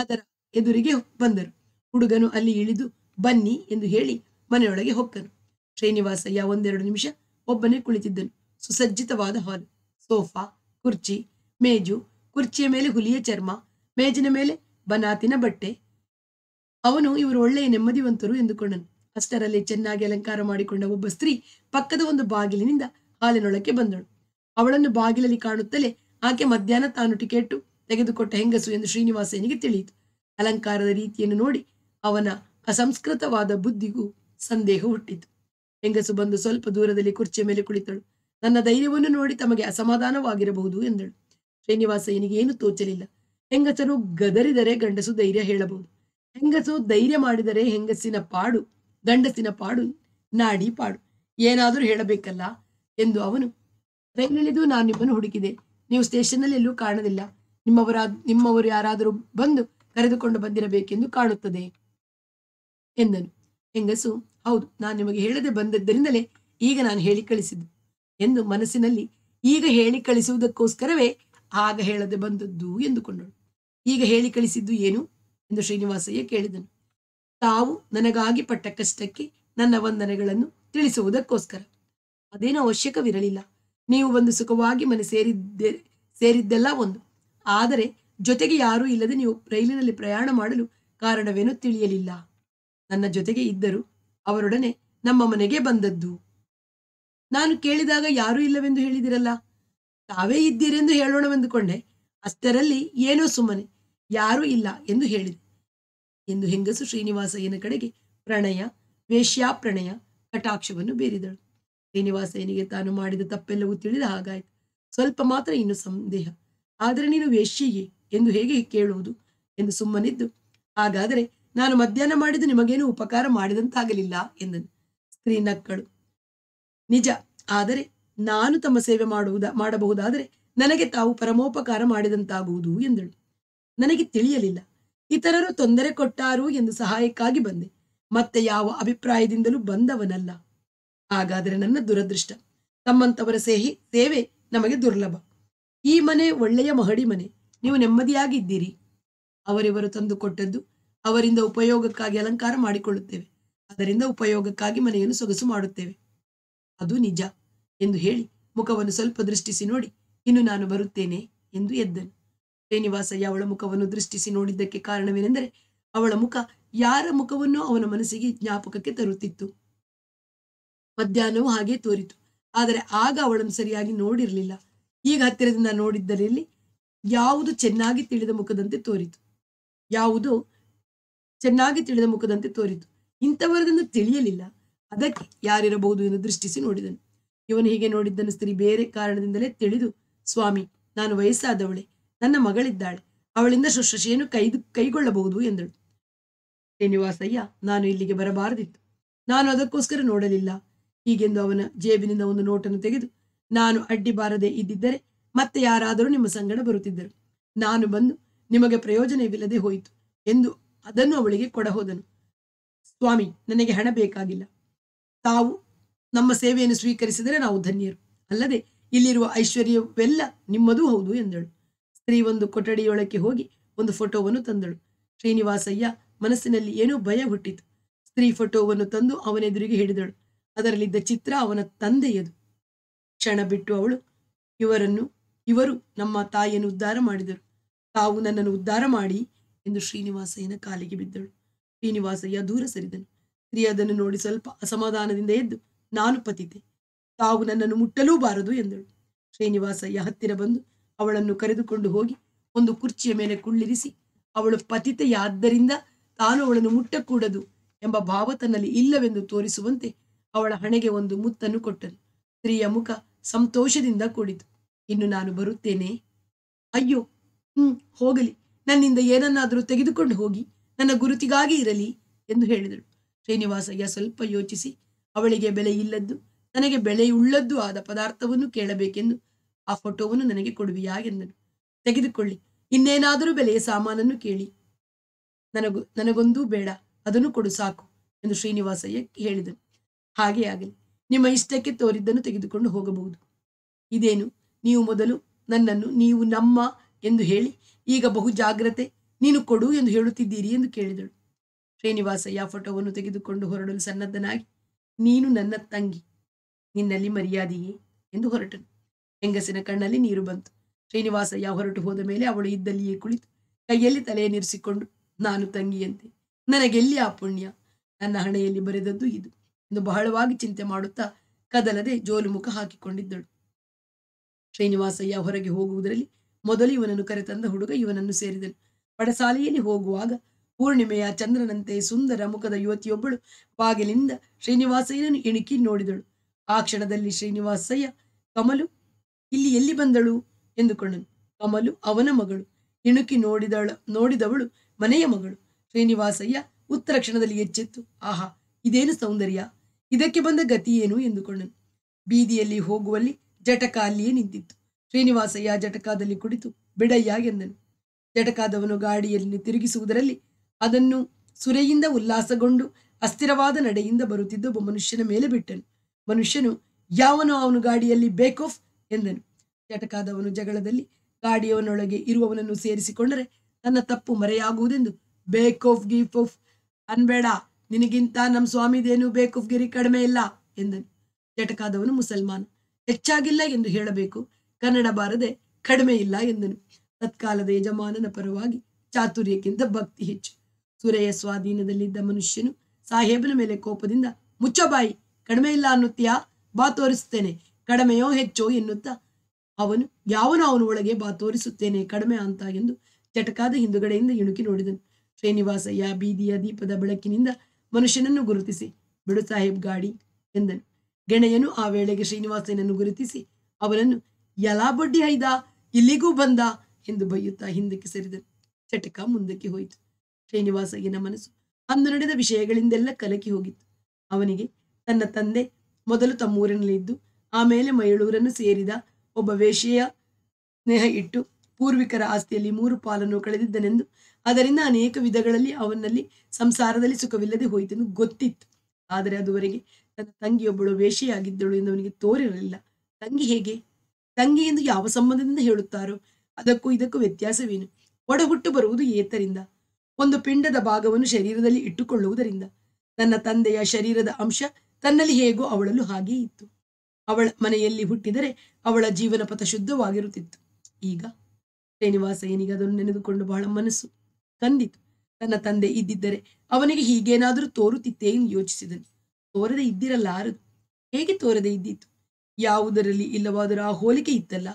ಅದರ ಎದುರಿಗೆ ಬಂದರು ಹುಡುಗನು ಅಲ್ಲಿ ಇಳಿದು ಬನ್ನಿ ಎಂದು ಹೇಳಿ ಮನೆಯೊಳಗೆ ಹೊಕ್ಕನು ಶ್ರೀನಿವಾಸಯ್ಯ ಒಂದೆರಡು ನಿಮಿಷ ಒಬ್ಬನೇ ಕುಳಿತಿದ್ದನು ಸುಸಜ್ಜಿತವಾದ ಹಾಲು ಸೋಫಾ ಕುರ್ಚಿ ಮೇಜು ಕುರ್ಚಿಯ ಮೇಲೆ ಹುಲಿಯ ಚರ್ಮ ಮೇಜಿನ ಮೇಲೆ ಬನಾತಿನ ಬಟ್ಟೆ ಅವನು ಇವರು ಒಳ್ಳೆಯ ನೆಮ್ಮದಿವಂತರು ಎಂದುಕೊಂಡನು ಅಷ್ಟರಲ್ಲಿ ಚೆನ್ನಾಗಿ ಅಲಂಕಾರ ಮಾಡಿಕೊಂಡ ಒಬ್ಬ ಸ್ತ್ರೀ ಪಕ್ಕದ ಒಂದು ಬಾಗಿಲಿನಿಂದ ಹಾಲಿನೊಳಕ್ಕೆ ಬಂದಳು ಅವಳನ್ನು ಬಾಗಿಲಲ್ಲಿ ಕಾಣುತ್ತಲೇ ಆಕೆ ಮಧ್ಯಾಹ್ನ ತಾನು ಟಿಕೆಟ್ಟು ತೆಗೆದುಕೊಟ್ಟ ಹೆಂಗಸು ಎಂದು ಶ್ರೀನಿವಾಸನಿಗೆ ತಿಳಿಯಿತು ಅಲಂಕಾರದ ರೀತಿಯನ್ನು ನೋಡಿ ಅವನ ಅಸಂಸ್ಕೃತವಾದ ಬುದ್ಧಿಗೂ ಸಂದೇಹ ಹುಟ್ಟಿತು ಹೆಂಗಸು ಬಂದು ಸ್ವಲ್ಪ ದೂರದಲ್ಲಿ ಕುರ್ಚಿಯ ಮೇಲೆ ಕುಳಿತಳು ನನ್ನ ಧೈರ್ಯವನ್ನು ನೋಡಿ ತಮಗೆ ಅಸಮಾಧಾನವಾಗಿರಬಹುದು ಎಂದಳು ಶ್ರೀನಿವಾಸ ಏನು ತೋಚಲಿಲ್ಲ ಹೆಂಗಸರು ಗದರಿದರೆ ಗಂಡಸು ಧೈರ್ಯ ಹೇಳಬಹುದು ಹೆಂಗಸು ಧೈರ್ಯ ಮಾಡಿದರೆ ಹೆಂಗಸಿನ ಪಾಡು ಗಂಡಸಿನ ಪಾಡು ನಾಡಿ ಪಾಡು ಏನಾದರೂ ಹೇಳಬೇಕಲ್ಲ ಎಂದು ಅವನು ರೈಲಿನಲ್ಲಿದ್ದು ನಾನು ನಿಮ್ಮನ್ನು ಹುಡುಕಿದೆ ನೀವು ಸ್ಟೇಷನ್ನಲ್ಲಿ ಎಲ್ಲೂ ಕಾಣಲಿಲ್ಲ ನಿಮ್ಮವರ ನಿಮ್ಮವರು ಯಾರಾದರೂ ಬಂದು ಕರೆದುಕೊಂಡು ಬಂದಿರಬೇಕೆಂದು ಕಾಣುತ್ತದೆ ಎಂದನು ಹೆಂಗಸು ಹೌದು ನಾನು ನಿಮಗೆ ಹೇಳದೆ ಬಂದದ್ದರಿಂದಲೇ ಈಗ ನಾನು ಹೇಳಿ ಕಳಿಸಿದ್ದು ಎಂದು ಮನಸ್ಸಿನಲ್ಲಿ ಈಗ ಹೇಳಿ ಕಳಿಸುವುದಕ್ಕೋಸ್ಕರವೇ ಆಗ ಹೇಳದೆ ಬಂದದ್ದು ಎಂದುಕೊಂಡಳು ಈಗ ಹೇಳಿ ಕಳಿಸಿದ್ದು ಏನು ಎಂದು ಶ್ರೀನಿವಾಸಯ್ಯ ಕೇಳಿದನು ತಾವು ನನಗಾಗಿ ಪಟ್ಟ ಕಷ್ಟಕ್ಕೆ ನನ್ನ ವಂದನೆಗಳನ್ನು ತಿಳಿಸುವುದಕ್ಕೋಸ್ಕರ ಅದೇನು ಅವಶ್ಯಕವಿರಲಿಲ್ಲ ನೀವು ಒಂದು ಸುಖವಾಗಿ ಮನೆ ಸೇರಿದ್ದೆ ಸೇರಿದ್ದೆಲ್ಲ ಒಂದು ಆದರೆ ಜೊತೆಗೆ ಯಾರೂ ಇಲ್ಲದೆ ನೀವು ರೈಲಿನಲ್ಲಿ ಪ್ರಯಾಣ ಮಾಡಲು ಕಾರಣವೇನೂ ತಿಳಿಯಲಿಲ್ಲ ನನ್ನ ಜೊತೆಗೆ ಇದ್ದರು ಅವರೊಡನೆ ನಮ್ಮ ಮನೆಗೆ ಬಂದದ್ದು ನಾನು ಕೇಳಿದಾಗ ಯಾರೂ ಇಲ್ಲವೆಂದು ಹೇಳಿದಿರಲ್ಲ ತಾವೇ ಇದ್ದೀರೆಂದು ಹೇಳೋಣವೆಂದುಕೊಂಡೆ ಅಷ್ಟರಲ್ಲಿ ಏನೋ ಸುಮ್ಮನೆ ಯಾರೂ ಇಲ್ಲ ಎಂದು ಹೇಳಿದೆ ಎಂದು ಹೆಂಗಸು ಶ್ರೀನಿವಾಸಯ್ಯನ ಕಡೆಗೆ ಪ್ರಣಯ ವೇಶ್ಯಾ ಪ್ರಣಯ ಕಟಾಕ್ಷವನ್ನು ಬೇರಿದಳು ಶ್ರೀನಿವಾಸಯ್ಯನಿಗೆ ತಾನು ಮಾಡಿದ ತಪ್ಪೆಲ್ಲವೂ ತಿಳಿದ ಹಾಗಾಯಿತು ಸ್ವಲ್ಪ ಮಾತ್ರ ಇನ್ನು ಸಂದೇಹ ಆದರೆ ನೀನು ವೇಶ್ಯೆಯೇ ಎಂದು ಹೇಗೆ ಕೇಳುವುದು ಎಂದು ಸುಮ್ಮನಿದ್ದು ಹಾಗಾದರೆ ನಾನು ಮಧ್ಯಾಹ್ನ ಮಾಡಿದ್ದು ನಿಮಗೇನು ಉಪಕಾರ ಮಾಡಿದಂತಾಗಲಿಲ್ಲ ಎಂದನು ಸ್ತ್ರೀ ನಕ್ಕಳು ನಿಜ ಆದರೆ ನಾನು ತಮ್ಮ ಸೇವೆ ಮಾಡುವುದ ಮಾಡಬಹುದಾದರೆ ನನಗೆ ತಾವು ಪರಮೋಪಕಾರ ಮಾಡಿದಂತಾಗುವುದು ಎಂದಳು ನನಗೆ ತಿಳಿಯಲಿಲ್ಲ ಇತರರು ತೊಂದರೆ ಕೊಟ್ಟಾರು ಎಂದು ಸಹಾಯಕ್ಕಾಗಿ ಬಂದೆ ಮತ್ತೆ ಯಾವ ಅಭಿಪ್ರಾಯದಿಂದಲೂ ಬಂದವನಲ್ಲ ಹಾಗಾದರೆ ನನ್ನ ದುರದೃಷ್ಟ ತಮ್ಮಂತವರ ಸೇಹಿ ಸೇವೆ ನಮಗೆ ದುರ್ಲಭ ಈ ಮನೆ ಒಳ್ಳೆಯ ಮಹಡಿ ಮನೆ ನೀವು ನೆಮ್ಮದಿಯಾಗಿದ್ದೀರಿ ಅವರಿವರು ತಂದುಕೊಟ್ಟದ್ದು ಅವರಿಂದ ಉಪಯೋಗಕ್ಕಾಗಿ ಅಲಂಕಾರ ಮಾಡಿಕೊಳ್ಳುತ್ತೇವೆ ಅದರಿಂದ ಉಪಯೋಗಕ್ಕಾಗಿ ಮನೆಯನ್ನು ಸೊಗಸು ಮಾಡುತ್ತೇವೆ ಅದು ನಿಜ ಎಂದು ಹೇಳಿ ಮುಖವನ್ನು ಸ್ವಲ್ಪ ದೃಷ್ಟಿಸಿ ನೋಡಿ ಇನ್ನು ನಾನು ಬರುತ್ತೇನೆ ಎಂದು ಎದ್ದನು ಶ್ರೀನಿವಾಸಯ್ಯ ಅವಳ ಮುಖವನ್ನು ದೃಷ್ಟಿಸಿ ನೋಡಿದ್ದಕ್ಕೆ ಕಾರಣವೇನೆಂದರೆ ಅವಳ ಮುಖ ಯಾರ ಮುಖವನ್ನು ಅವನ ಮನಸ್ಸಿಗೆ ಜ್ಞಾಪಕಕ್ಕೆ ತರುತ್ತಿತ್ತು ಮಧ್ಯಾಹ್ನವೂ ಹಾಗೆ ತೋರಿತು ಆದರೆ ಆಗ ಅವಳನ್ನು ಸರಿಯಾಗಿ ನೋಡಿರಲಿಲ್ಲ ಈಗ ಹತ್ತಿರದಿಂದ ನೋಡಿದ್ದರಲ್ಲಿ ಯಾವುದು ಚೆನ್ನಾಗಿ ತಿಳಿದ ಮುಖದಂತೆ ತೋರಿತು ಯಾವುದು ಚೆನ್ನಾಗಿ ತಿಳಿದ ಮುಖದಂತೆ ತೋರಿತು ಇಂಥವರದನ್ನು ತಿಳಿಯಲಿಲ್ಲ ಅದಕ್ಕೆ ಯಾರಿರಬಹುದು ಎಂದು ದೃಷ್ಟಿಸಿ ನೋಡಿದನು ಇವನು ಹೀಗೆ ನೋಡಿದ್ದನ್ನು ಸ್ತ್ರೀ ಬೇರೆ ಕಾರಣದಿಂದಲೇ ತಿಳಿದು ಸ್ವಾಮಿ ನಾನು ವಯಸ್ಸಾದವಳೆ ನನ್ನ ಮಗಳಿದ್ದಾಳೆ ಅವಳಿಂದ ಶುಶ್ರೂಷೆಯನ್ನು ಕೈದು ಕೈಗೊಳ್ಳಬಹುದು ಎಂದಳು ಶ್ರೀನಿವಾಸಯ್ಯ ನಾನು ಇಲ್ಲಿಗೆ ಬರಬಾರದಿತ್ತು ನಾನು ಅದಕ್ಕೋಸ್ಕರ ನೋಡಲಿಲ್ಲ ಹೀಗೆಂದು ಅವನ ಜೇಬಿನಿಂದ ಒಂದು ನೋಟನ್ನು ತೆಗೆದು ನಾನು ಅಡ್ಡಿ ಬಾರದೆ ಇದ್ದಿದ್ದರೆ ಮತ್ತೆ ಯಾರಾದರೂ ನಿಮ್ಮ ಸಂಗಡ ಬರುತ್ತಿದ್ದರು ನಾನು ಬಂದು ನಿಮಗೆ ಪ್ರಯೋಜನವಿಲ್ಲದೆ ಹೋಯಿತು ಎಂದು ಅದನ್ನು ಅವಳಿಗೆ ಕೊಡಹೋದನು ಸ್ವಾಮಿ ನನಗೆ ಹಣ ಬೇಕಾಗಿಲ್ಲ ತಾವು ನಮ್ಮ ಸೇವೆಯನ್ನು ಸ್ವೀಕರಿಸಿದರೆ ನಾವು ಧನ್ಯರು ಅಲ್ಲದೆ ಇಲ್ಲಿರುವ ಐಶ್ವರ್ಯವೆಲ್ಲ ನಿಮ್ಮದೂ ಹೌದು ಎಂದಳು ಸ್ತ್ರೀ ಒಂದು ಕೊಠಡಿಯೊಳಕ್ಕೆ ಹೋಗಿ ಒಂದು ಫೋಟೋವನ್ನು ತಂದಳು ಶ್ರೀನಿವಾಸಯ್ಯ ಮನಸ್ಸಿನಲ್ಲಿ ಏನೋ ಭಯ ಹುಟ್ಟಿತು ಸ್ತ್ರೀ ಫೋಟೋವನ್ನು ತಂದು ಅವನೆದುರಿಗೆ ಹಿಡಿದಳು ಅದರಲ್ಲಿದ್ದ ಚಿತ್ರ ಅವನ ತಂದೆಯದು ಕ್ಷಣ ಬಿಟ್ಟು ಅವಳು ಇವರನ್ನು ಇವರು ನಮ್ಮ ತಾಯಿಯನ್ನು ಉದ್ಧಾರ ಮಾಡಿದರು ತಾವು ನನ್ನನ್ನು ಉದ್ಧಾರ ಮಾಡಿ ಎಂದು ಶ್ರೀನಿವಾಸಯ್ಯನ ಕಾಲಿಗೆ ಬಿದ್ದಳು ಶ್ರೀನಿವಾಸಯ್ಯ ದೂರ ಸರಿದನು ಸ್ತ್ರೀ ಅದನ್ನು ನೋಡಿ ಸ್ವಲ್ಪ ಅಸಮಾಧಾನದಿಂದ ಎದ್ದು ನಾನು ಪತಿತೆ ತಾವು ನನ್ನನ್ನು ಮುಟ್ಟಲೂ ಬಾರದು ಎಂದಳು ಶ್ರೀನಿವಾಸಯ್ಯ ಹತ್ತಿರ ಬಂದು ಅವಳನ್ನು ಕರೆದುಕೊಂಡು ಹೋಗಿ ಒಂದು ಕುರ್ಚಿಯ ಮೇಲೆ ಕುಳ್ಳಿರಿಸಿ ಅವಳು ಪತಿತೆಯಾದ್ದರಿಂದ ತಾನು ಅವಳನ್ನು ಮುಟ್ಟಕೂಡದು ಎಂಬ ಭಾವ ತನ್ನಲ್ಲಿ ಇಲ್ಲವೆಂದು ತೋರಿಸುವಂತೆ ಅವಳ ಹಣೆಗೆ ಒಂದು ಮುತ್ತನ್ನು ಕೊಟ್ಟನು ಸ್ತ್ರೀಯ ಮುಖ ಸಂತೋಷದಿಂದ ಕೂಡಿತು ಇನ್ನು ನಾನು ಬರುತ್ತೇನೆ ಅಯ್ಯೋ ಹ್ಮ್ ಹೋಗಲಿ ನನ್ನಿಂದ ಏನನ್ನಾದರೂ ತೆಗೆದುಕೊಂಡು ಹೋಗಿ ನನ್ನ ಗುರುತಿಗಾಗಿ ಇರಲಿ ಎಂದು ಹೇಳಿದಳು ಶ್ರೀನಿವಾಸಯ್ಯ ಸ್ವಲ್ಪ ಯೋಚಿಸಿ ಅವಳಿಗೆ ಬೆಲೆ ಇಲ್ಲದ್ದು ನನಗೆ ಬೆಲೆಯುಳ್ಳದ್ದು ಆದ ಪದಾರ್ಥವನ್ನು ಕೇಳಬೇಕೆಂದು ಆ ಫೋಟೋವನ್ನು ನನಗೆ ಕೊಡುವಿಯಾ ಎಂದನು ತೆಗೆದುಕೊಳ್ಳಿ ಇನ್ನೇನಾದರೂ ಬೆಲೆಯ ಸಾಮಾನನ್ನು ಕೇಳಿ ನನಗೂ ನನಗೊಂದೂ ಬೇಡ ಅದನ್ನು ಕೊಡು ಸಾಕು ಎಂದು ಶ್ರೀನಿವಾಸಯ್ಯ ಹೇಳಿದನು ಹಾಗೆ ಆಗಲಿ ನಿಮ್ಮ ಇಷ್ಟಕ್ಕೆ ತೋರಿದ್ದನ್ನು ತೆಗೆದುಕೊಂಡು ಹೋಗಬಹುದು ಇದೇನು ನೀವು ಮೊದಲು ನನ್ನನ್ನು ನೀವು ನಮ್ಮ ಎಂದು ಹೇಳಿ ಈಗ ಬಹು ಜಾಗ್ರತೆ ನೀನು ಕೊಡು ಎಂದು ಹೇಳುತ್ತಿದ್ದೀರಿ ಎಂದು ಕೇಳಿದಳು ಶ್ರೀನಿವಾಸಯ್ಯ ಫೋಟೋವನ್ನು ತೆಗೆದುಕೊಂಡು ಹೊರಡಲು ಸನ್ನದ್ಧನಾಗಿ ನೀನು ನನ್ನ ತಂಗಿ ನಿನ್ನಲ್ಲಿ ಮರ್ಯಾದೆಯೇ ಎಂದು ಹೊರಟನು ಹೆಂಗಸಿನ ಕಣ್ಣಲ್ಲಿ ನೀರು ಬಂತು ಶ್ರೀನಿವಾಸಯ್ಯ ಹೊರಟು ಹೋದ ಮೇಲೆ ಅವಳು ಇದ್ದಲ್ಲಿಯೇ ಕುಳಿತು ಕೈಯಲ್ಲಿ ತಲೆಯ ನಿರಿಸಿಕೊಂಡು ನಾನು ತಂಗಿಯಂತೆ ನನಗೆಲ್ಲಿ ಆ ಪುಣ್ಯ ನನ್ನ ಹಣೆಯಲ್ಲಿ ಬರೆದದ್ದು ಇದು ಎಂದು ಬಹಳವಾಗಿ ಚಿಂತೆ ಮಾಡುತ್ತಾ ಕದಲದೆ ಜೋಲು ಮುಖ ಹಾಕಿಕೊಂಡಿದ್ದಳು ಶ್ರೀನಿವಾಸಯ್ಯ ಹೊರಗೆ ಹೋಗುವುದರಲ್ಲಿ ಮೊದಲು ಇವನನ್ನು ಕರೆತಂದ ಹುಡುಗ ಇವನನ್ನು ಸೇರಿದನು ಪಡಸಾಲೆಯಲ್ಲಿ ಹೋಗುವಾಗ ಪೂರ್ಣಿಮೆಯ ಚಂದ್ರನಂತೆ ಸುಂದರ ಮುಖದ ಯುವತಿಯೊಬ್ಬಳು ಬಾಗಿಲಿಂದ ಶ್ರೀನಿವಾಸಯ್ಯನನ್ನು ಇಣುಕಿ ನೋಡಿದಳು ಆ ಕ್ಷಣದಲ್ಲಿ ಶ್ರೀನಿವಾಸಯ್ಯ ಕಮಲು ಇಲ್ಲಿ ಎಲ್ಲಿ ಬಂದಳು ಎಂದುಕೊಂಡನು ಕಮಲು ಅವನ ಮಗಳು ಇಣುಕಿ ನೋಡಿದಳ ನೋಡಿದವಳು ಮನೆಯ ಮಗಳು ಶ್ರೀನಿವಾಸಯ್ಯ ಉತ್ತರ ಕ್ಷಣದಲ್ಲಿ ಎಚ್ಚೆತ್ತು ಆಹಾ ಇದೇನು ಸೌಂದರ್ಯ ಇದಕ್ಕೆ ಬಂದ ಗತಿಯೇನು ಎಂದುಕೊಂಡನು ಬೀದಿಯಲ್ಲಿ ಹೋಗುವಲ್ಲಿ ಜಟಕ ಅಲ್ಲಿಯೇ ನಿಂತಿತ್ತು ಶ್ರೀನಿವಾಸಯ್ಯ ಜಟಕಾದಲ್ಲಿ ಕುಳಿತು ಬಿಡಯ್ಯ ಎಂದನು ಜಟಕಾದವನು ಗಾಡಿಯಲ್ಲಿ ತಿರುಗಿಸುವುದರಲ್ಲಿ ಅದನ್ನು ಸುರೆಯಿಂದ ಉಲ್ಲಾಸಗೊಂಡು ಅಸ್ಥಿರವಾದ ನಡೆಯಿಂದ ಬರುತ್ತಿದ್ದ ಒಬ್ಬ ಮನುಷ್ಯನ ಮೇಲೆ ಬಿಟ್ಟನು ಮನುಷ್ಯನು ಯಾವನು ಅವನು ಗಾಡಿಯಲ್ಲಿ ಬೇಕ್ ಎಂದನು ಚಟಕಾದವನು ಜಗಳದಲ್ಲಿ ಗಾಡಿಯವನೊಳಗೆ ಇರುವವನನ್ನು ಸೇರಿಸಿಕೊಂಡರೆ ನನ್ನ ತಪ್ಪು ಮರೆಯಾಗುವುದೆಂದು ಬೇಕ್ ಆಫ್ ಅನ್ಬೇಡ ನಿನಗಿಂತ ನಮ್ಮ ಸ್ವಾಮಿದೇನು ಬೇಕ್ ಆಫ್ ಗಿರಿ ಕಡಿಮೆ ಇಲ್ಲ ಎಂದನು ಜಟಕಾದವನು ಮುಸಲ್ಮಾನ ಹೆಚ್ಚಾಗಿಲ್ಲ ಎಂದು ಹೇಳಬೇಕು ಕನ್ನಡ ಬಾರದೆ ಕಡಿಮೆ ಇಲ್ಲ ಎಂದನು ತತ್ಕಾಲದ ಯಜಮಾನನ ಪರವಾಗಿ ಚಾತುರ್ಯಕ್ಕಿಂತ ಭಕ್ತಿ ಹೆಚ್ಚು ತುರೆಯ ಸ್ವಾಧೀನದಲ್ಲಿದ್ದ ಮನುಷ್ಯನು ಸಾಹೇಬನ ಮೇಲೆ ಕೋಪದಿಂದ ಮುಚ್ಚಬಾಯಿ ಕಡಿಮೆ ಇಲ್ಲ ಅನ್ನುತ್ತೀಯಾ ಬಾ ತೋರಿಸುತ್ತೇನೆ ಕಡಿಮೆಯೋ ಹೆಚ್ಚೋ ಎನ್ನುತ್ತಾ ಅವನು ಯಾವನು ಅವನ ಒಳಗೆ ಬಾ ತೋರಿಸುತ್ತೇನೆ ಕಡಿಮೆ ಅಂತ ಎಂದು ಚಟಕಾದ ಹಿಂದುಗಡೆಯಿಂದ ಇಣುಕಿ ನೋಡಿದನು ಶ್ರೀನಿವಾಸಯ್ಯ ಬೀದಿಯ ದೀಪದ ಬೆಳಕಿನಿಂದ ಮನುಷ್ಯನನ್ನು ಗುರುತಿಸಿ ಬಿಡು ಸಾಹೇಬ್ ಗಾಡಿ ಎಂದನು ಗೆಣೆಯನು ಆ ವೇಳೆಗೆ ಶ್ರೀನಿವಾಸಯ್ಯನನ್ನು ಗುರುತಿಸಿ ಅವನನ್ನು ಎಲ್ಲಾ ಬಡ್ಡಿ ಹೈದ ಇಲ್ಲಿಗೂ ಬಂದ ಎಂದು ಬೈಯುತ್ತಾ ಹಿಂದಕ್ಕೆ ಸರಿದನು ಚಟಕ ಮುಂದಕ್ಕೆ ಹೋಯಿತು ಶ್ರೀನಿವಾಸಗಿನ ಮನಸ್ಸು ಅಂದು ನಡೆದ ವಿಷಯಗಳಿಂದೆಲ್ಲ ಕಲಕಿ ಹೋಗಿತ್ತು ಅವನಿಗೆ ತನ್ನ ತಂದೆ ಮೊದಲು ತಮ್ಮೂರಿನಲ್ಲಿದ್ದು ಆಮೇಲೆ ಮಯಳೂರನ್ನು ಸೇರಿದ ಒಬ್ಬ ವೇಷೆಯ ಸ್ನೇಹ ಇಟ್ಟು ಪೂರ್ವಿಕರ ಆಸ್ತಿಯಲ್ಲಿ ಮೂರು ಪಾಲನ್ನು ಕಳೆದಿದ್ದನೆಂದು ಅದರಿಂದ ಅನೇಕ ವಿಧಗಳಲ್ಲಿ ಅವನಲ್ಲಿ ಸಂಸಾರದಲ್ಲಿ ಸುಖವಿಲ್ಲದೆ ಹೋಯಿತೆಂದು ಗೊತ್ತಿತ್ತು ಆದರೆ ಅದುವರೆಗೆ ತನ್ನ ತಂಗಿಯೊಬ್ಬಳು ವೇಷೆಯಾಗಿದ್ದಳು ಎಂದು ಅವನಿಗೆ ತೋರಿರಲಿಲ್ಲ ತಂಗಿ ಹೇಗೆ ತಂಗಿ ಎಂದು ಯಾವ ಸಂಬಂಧದಿಂದ ಹೇಳುತ್ತಾರೋ ಅದಕ್ಕೂ ಇದಕ್ಕೂ ವ್ಯತ್ಯಾಸವೇನು ಒಡಹುಟ್ಟು ಬರುವುದು ಏತರಿಂದ ಒಂದು ಪಿಂಡದ ಭಾಗವನ್ನು ಶರೀರದಲ್ಲಿ ಇಟ್ಟುಕೊಳ್ಳುವುದರಿಂದ ನನ್ನ ತಂದೆಯ ಶರೀರದ ಅಂಶ ತನ್ನಲ್ಲಿ ಹೇಗೋ ಅವಳಲ್ಲೂ ಹಾಗೇ ಇತ್ತು ಅವಳ ಮನೆಯಲ್ಲಿ ಹುಟ್ಟಿದರೆ ಅವಳ ಜೀವನ ಪಥ ಶುದ್ಧವಾಗಿರುತ್ತಿತ್ತು ಈಗ ಶ್ರೀನಿವಾಸ ಏನಿಗೆ ಅದನ್ನು ನೆನೆದುಕೊಂಡು ಬಹಳ ಮನಸ್ಸು ಕಂದಿತು ತನ್ನ ತಂದೆ ಇದ್ದಿದ್ದರೆ ಅವನಿಗೆ ಹೀಗೇನಾದರೂ ತೋರುತ್ತಿತ್ತೇ ಎಂದು ಯೋಚಿಸಿದನು ತೋರದೆ ಇದ್ದಿರಲಾರದು ಹೇಗೆ ತೋರದೆ ಇದ್ದಿತ್ತು ಯಾವುದರಲ್ಲಿ ಇಲ್ಲವಾದರೂ ಆ ಹೋಲಿಕೆ ಇತ್ತಲ್ಲ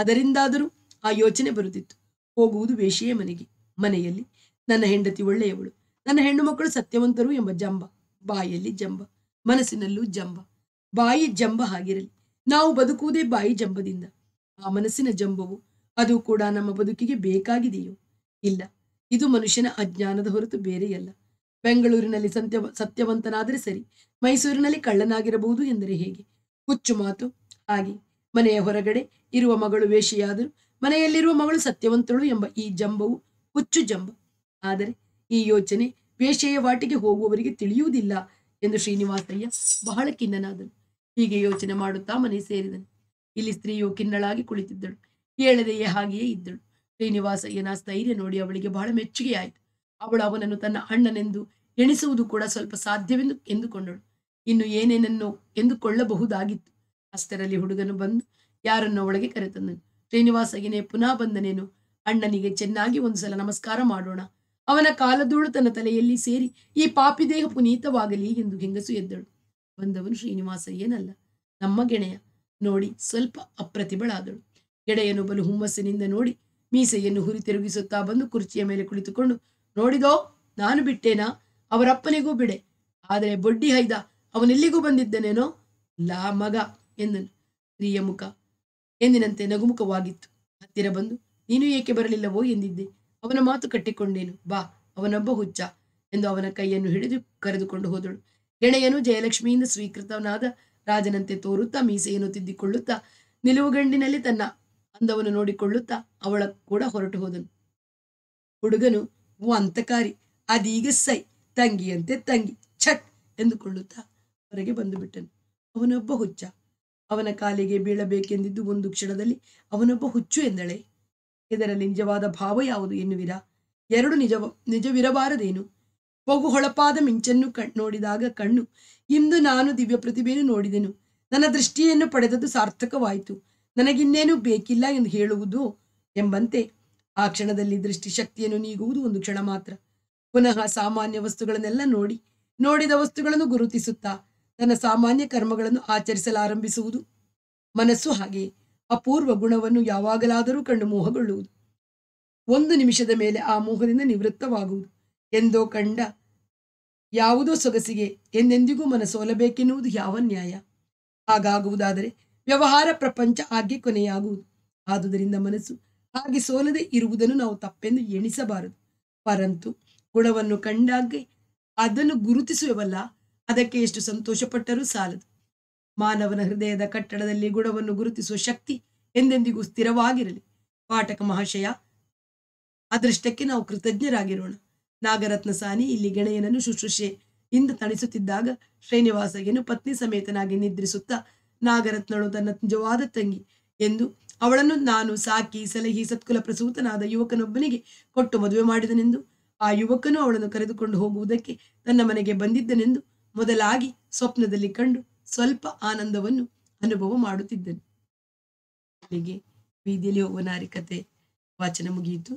ಅದರಿಂದಾದರೂ ಆ ಯೋಚನೆ ಬರುತ್ತಿತ್ತು ಹೋಗುವುದು ವೇಷಿಯೇ ಮನೆಗೆ ಮನೆಯಲ್ಲಿ ನನ್ನ ಹೆಂಡತಿ ಒಳ್ಳೆಯವಳು ನನ್ನ ಹೆಣ್ಣು ಮಕ್ಕಳು ಸತ್ಯವಂತರು ಎಂಬ ಜಂಬ ಬಾಯಲ್ಲಿ ಜಂಬ ಮನಸ್ಸಿನಲ್ಲೂ ಜಂಬ ಬಾಯಿ ಜಂಬ ಹಾಗಿರಲಿ ನಾವು ಬದುಕುವುದೇ ಬಾಯಿ ಜಂಬದಿಂದ ಆ ಮನಸ್ಸಿನ ಜಂಬವು ಅದು ಕೂಡ ನಮ್ಮ ಬದುಕಿಗೆ ಬೇಕಾಗಿದೆಯೋ ಇಲ್ಲ ಇದು ಮನುಷ್ಯನ ಅಜ್ಞಾನದ ಹೊರತು ಬೇರೆಯಲ್ಲ ಬೆಂಗಳೂರಿನಲ್ಲಿ ಸತ್ಯ ಸತ್ಯವಂತನಾದರೆ ಸರಿ ಮೈಸೂರಿನಲ್ಲಿ ಕಳ್ಳನಾಗಿರಬಹುದು ಎಂದರೆ ಹೇಗೆ ಹುಚ್ಚು ಮಾತು ಹಾಗೆ ಮನೆಯ ಹೊರಗಡೆ ಇರುವ ಮಗಳು ವೇಷಿಯಾದರೂ ಮನೆಯಲ್ಲಿರುವ ಮಗಳು ಸತ್ಯವಂತಳು ಎಂಬ ಈ ಜಂಬವು ಹುಚ್ಚು ಜಂಬ ಆದರೆ ಈ ಯೋಚನೆ ವೇಷೆಯ ವಾಟಿಗೆ ಹೋಗುವವರಿಗೆ ತಿಳಿಯುವುದಿಲ್ಲ ಎಂದು ಶ್ರೀನಿವಾಸಯ್ಯ ಬಹಳ ಖಿನ್ನನಾದನು ಹೀಗೆ ಯೋಚನೆ ಮಾಡುತ್ತಾ ಮನೆ ಸೇರಿದನು ಇಲ್ಲಿ ಸ್ತ್ರೀಯು ಕಿನ್ನಳಾಗಿ ಕುಳಿತಿದ್ದಳು ಹೇಳದೆಯೇ ಹಾಗೆಯೇ ಇದ್ದಳು ಶ್ರೀನಿವಾಸಯ್ಯನ ಸ್ಥೈರ್ಯ ನೋಡಿ ಅವಳಿಗೆ ಬಹಳ ಮೆಚ್ಚುಗೆಯಾಯಿತು ಅವಳು ಅವನನ್ನು ತನ್ನ ಅಣ್ಣನೆಂದು ಎಣಿಸುವುದು ಕೂಡ ಸ್ವಲ್ಪ ಸಾಧ್ಯವೆಂದು ಎಂದುಕೊಂಡಳು ಇನ್ನು ಏನೇನನ್ನು ಎಂದುಕೊಳ್ಳಬಹುದಾಗಿತ್ತು ಅಷ್ಟರಲ್ಲಿ ಹುಡುಗನು ಬಂದು ಯಾರನ್ನು ಒಳಗೆ ಕರೆತಂದನು ಶ್ರೀನಿವಾಸಯ್ಯನೇ ಪುನಃ ಬಂದನೇನು ಅಣ್ಣನಿಗೆ ಚೆನ್ನಾಗಿ ಒಂದು ಸಲ ನಮಸ್ಕಾರ ಮಾಡೋಣ ಅವನ ಕಾಲದೂಳು ತನ್ನ ತಲೆಯಲ್ಲಿ ಸೇರಿ ಈ ಪಾಪಿ ದೇಹ ಪುನೀತವಾಗಲಿ ಎಂದು ಹೆಂಗಸು ಎದ್ದಳು ಬಂದವನು ಶ್ರೀನಿವಾಸ ಏನಲ್ಲ ನಮ್ಮ ಗೆಣೆಯ ನೋಡಿ ಸ್ವಲ್ಪ ಅಪ್ರತಿಭಳಾದಳು ಗೆಳೆಯನು ಬಲು ಹುಮ್ಮಸ್ಸಿನಿಂದ ನೋಡಿ ಮೀಸೆಯನ್ನು ಹುರಿ ತಿರುಗಿಸುತ್ತಾ ಬಂದು ಕುರ್ಚಿಯ ಮೇಲೆ ಕುಳಿತುಕೊಂಡು ನೋಡಿದೋ ನಾನು ಬಿಟ್ಟೇನಾ ಅವರಪ್ಪನಿಗೂ ಬಿಡೆ ಆದರೆ ಬೊಡ್ಡಿ ಹೈದ ಅವನೆಲ್ಲಿಗೂ ಬಂದಿದ್ದನೇನೋ ಲಾ ಮಗ ಎಂದನು ಸ್ತ್ರೀಯ ಮುಖ ಎಂದಿನಂತೆ ನಗುಮುಖವಾಗಿತ್ತು ಹತ್ತಿರ ಬಂದು ನೀನು ಏಕೆ ಬರಲಿಲ್ಲವೋ ಎಂದಿದ್ದೆ ಅವನ ಮಾತು ಕಟ್ಟಿಕೊಂಡೇನು ಬಾ ಅವನೊಬ್ಬ ಹುಚ್ಚ ಎಂದು ಅವನ ಕೈಯನ್ನು ಹಿಡಿದು ಕರೆದುಕೊಂಡು ಹೋದಳು ಗೆಣೆಯನು ಜಯಲಕ್ಷ್ಮಿಯಿಂದ ಸ್ವೀಕೃತವನಾದ ರಾಜನಂತೆ ತೋರುತ್ತಾ ಮೀಸೆಯನ್ನು ತಿದ್ದಿಕೊಳ್ಳುತ್ತಾ ನಿಲುವುಗಂಡಿನಲ್ಲಿ ತನ್ನ ಅಂದವನ್ನು ನೋಡಿಕೊಳ್ಳುತ್ತಾ ಅವಳ ಕೂಡ ಹೊರಟು ಹೋದನು ಹುಡುಗನು ಓ ಅಂತಕಾರಿ ಅದೀಗ ಸೈ ತಂಗಿಯಂತೆ ತಂಗಿ ಛಟ್ ಎಂದುಕೊಳ್ಳುತ್ತಾ ಹೊರಗೆ ಬಂದು ಬಿಟ್ಟನು ಅವನೊಬ್ಬ ಹುಚ್ಚ ಅವನ ಕಾಲಿಗೆ ಬೀಳಬೇಕೆಂದಿದ್ದು ಒಂದು ಕ್ಷಣದಲ್ಲಿ ಅವನೊಬ್ಬ ಹುಚ್ಚು ಎಂದಳೆ ಇದರಲ್ಲಿ ನಿಜವಾದ ಭಾವ ಯಾವುದು ಎನ್ನುವಿರ ಎರಡು ನಿಜ ನಿಜವಿರಬಾರದೇನು ಹೋಗು ಹೊಳಪಾದ ಮಿಂಚನ್ನು ಕಣ್ ನೋಡಿದಾಗ ಕಣ್ಣು ಇಂದು ನಾನು ದಿವ್ಯ ಪ್ರತಿಭೆಯನ್ನು ನೋಡಿದೆನು ನನ್ನ ದೃಷ್ಟಿಯನ್ನು ಪಡೆದದ್ದು ಸಾರ್ಥಕವಾಯಿತು ನನಗಿನ್ನೇನು ಬೇಕಿಲ್ಲ ಎಂದು ಹೇಳುವುದು ಎಂಬಂತೆ ಆ ಕ್ಷಣದಲ್ಲಿ ದೃಷ್ಟಿಶಕ್ತಿಯನ್ನು ನೀಗುವುದು ಒಂದು ಕ್ಷಣ ಮಾತ್ರ ಪುನಃ ಸಾಮಾನ್ಯ ವಸ್ತುಗಳನ್ನೆಲ್ಲ ನೋಡಿ ನೋಡಿದ ವಸ್ತುಗಳನ್ನು ಗುರುತಿಸುತ್ತಾ ತನ್ನ ಸಾಮಾನ್ಯ ಕರ್ಮಗಳನ್ನು ಆಚರಿಸಲಾರಂಭಿಸುವುದು ಮನಸ್ಸು ಹಾಗೆ ಅಪೂರ್ವ ಗುಣವನ್ನು ಯಾವಾಗಲಾದರೂ ಕಂಡು ಮೋಹಗೊಳ್ಳುವುದು ಒಂದು ನಿಮಿಷದ ಮೇಲೆ ಆ ಮೋಹದಿಂದ ನಿವೃತ್ತವಾಗುವುದು ಎಂದೋ ಕಂಡ ಯಾವುದೋ ಸೊಗಸಿಗೆ ಎಂದೆಂದಿಗೂ ಮನಸೋಲಬೇಕೆನ್ನುವುದು ಯಾವ ನ್ಯಾಯ ಹಾಗಾಗುವುದಾದರೆ ವ್ಯವಹಾರ ಪ್ರಪಂಚ ಹಾಗೆ ಕೊನೆಯಾಗುವುದು ಆದುದರಿಂದ ಮನಸ್ಸು ಹಾಗೆ ಸೋಲದೆ ಇರುವುದನ್ನು ನಾವು ತಪ್ಪೆಂದು ಎಣಿಸಬಾರದು ಪರಂತು ಗುಣವನ್ನು ಕಂಡಾಗೆ ಅದನ್ನು ಗುರುತಿಸುವವಲ್ಲ ಅದಕ್ಕೆ ಎಷ್ಟು ಸಂತೋಷಪಟ್ಟರೂ ಸಾಲದು ಮಾನವನ ಹೃದಯದ ಕಟ್ಟಡದಲ್ಲಿ ಗುಣವನ್ನು ಗುರುತಿಸುವ ಶಕ್ತಿ ಎಂದೆಂದಿಗೂ ಸ್ಥಿರವಾಗಿರಲಿ ಪಾಠಕ ಮಹಾಶಯ ಅದೃಷ್ಟಕ್ಕೆ ನಾವು ಕೃತಜ್ಞರಾಗಿರೋಣ ನಾಗರತ್ನ ಸಾನಿ ಇಲ್ಲಿ ಗೆಳೆಯನನ್ನು ಶುಶ್ರೂಷೆ ಇಂದು ತಣಿಸುತ್ತಿದ್ದಾಗ ಶ್ರೀನಿವಾಸಗೇನು ಪತ್ನಿ ಸಮೇತನಾಗಿ ನಿದ್ರಿಸುತ್ತಾ ನಾಗರತ್ನಳು ತನ್ನ ನಿಜವಾದ ತಂಗಿ ಎಂದು ಅವಳನ್ನು ನಾನು ಸಾಕಿ ಸಲಹಿ ಸತ್ಕುಲ ಪ್ರಸೂತನಾದ ಯುವಕನೊಬ್ಬನಿಗೆ ಕೊಟ್ಟು ಮದುವೆ ಮಾಡಿದನೆಂದು ಆ ಯುವಕನು ಅವಳನ್ನು ಕರೆದುಕೊಂಡು ಹೋಗುವುದಕ್ಕೆ ತನ್ನ ಮನೆಗೆ ಬಂದಿದ್ದನೆಂದು ಮೊದಲಾಗಿ ಸ್ವಪ್ನದಲ್ಲಿ ಕಂಡು ಸ್ವಲ್ಪ ಆನಂದವನ್ನು ಅನುಭವ ಮಾಡುತ್ತಿದ್ದನು ಅಲ್ಲಿಗೆ ಬೀದಿಯಲ್ಲಿ ಹೋಗುವನಾರಿ ಕತೆ ವಾಚನ ಮುಗಿಯಿತು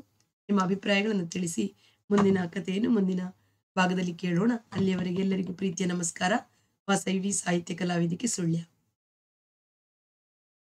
ನಿಮ್ಮ ಅಭಿಪ್ರಾಯಗಳನ್ನು ತಿಳಿಸಿ ಮುಂದಿನ ಕಥೆಯನ್ನು ಮುಂದಿನ ಭಾಗದಲ್ಲಿ ಕೇಳೋಣ ಅಲ್ಲಿಯವರೆಗೆ ಎಲ್ಲರಿಗೂ ಪ್ರೀತಿಯ ನಮಸ್ಕಾರ ವಾಸೈವಿ ಸಾಹಿತ್ಯ ಕಲಾವಿದಿಕೆ ಸುಳ್ಯ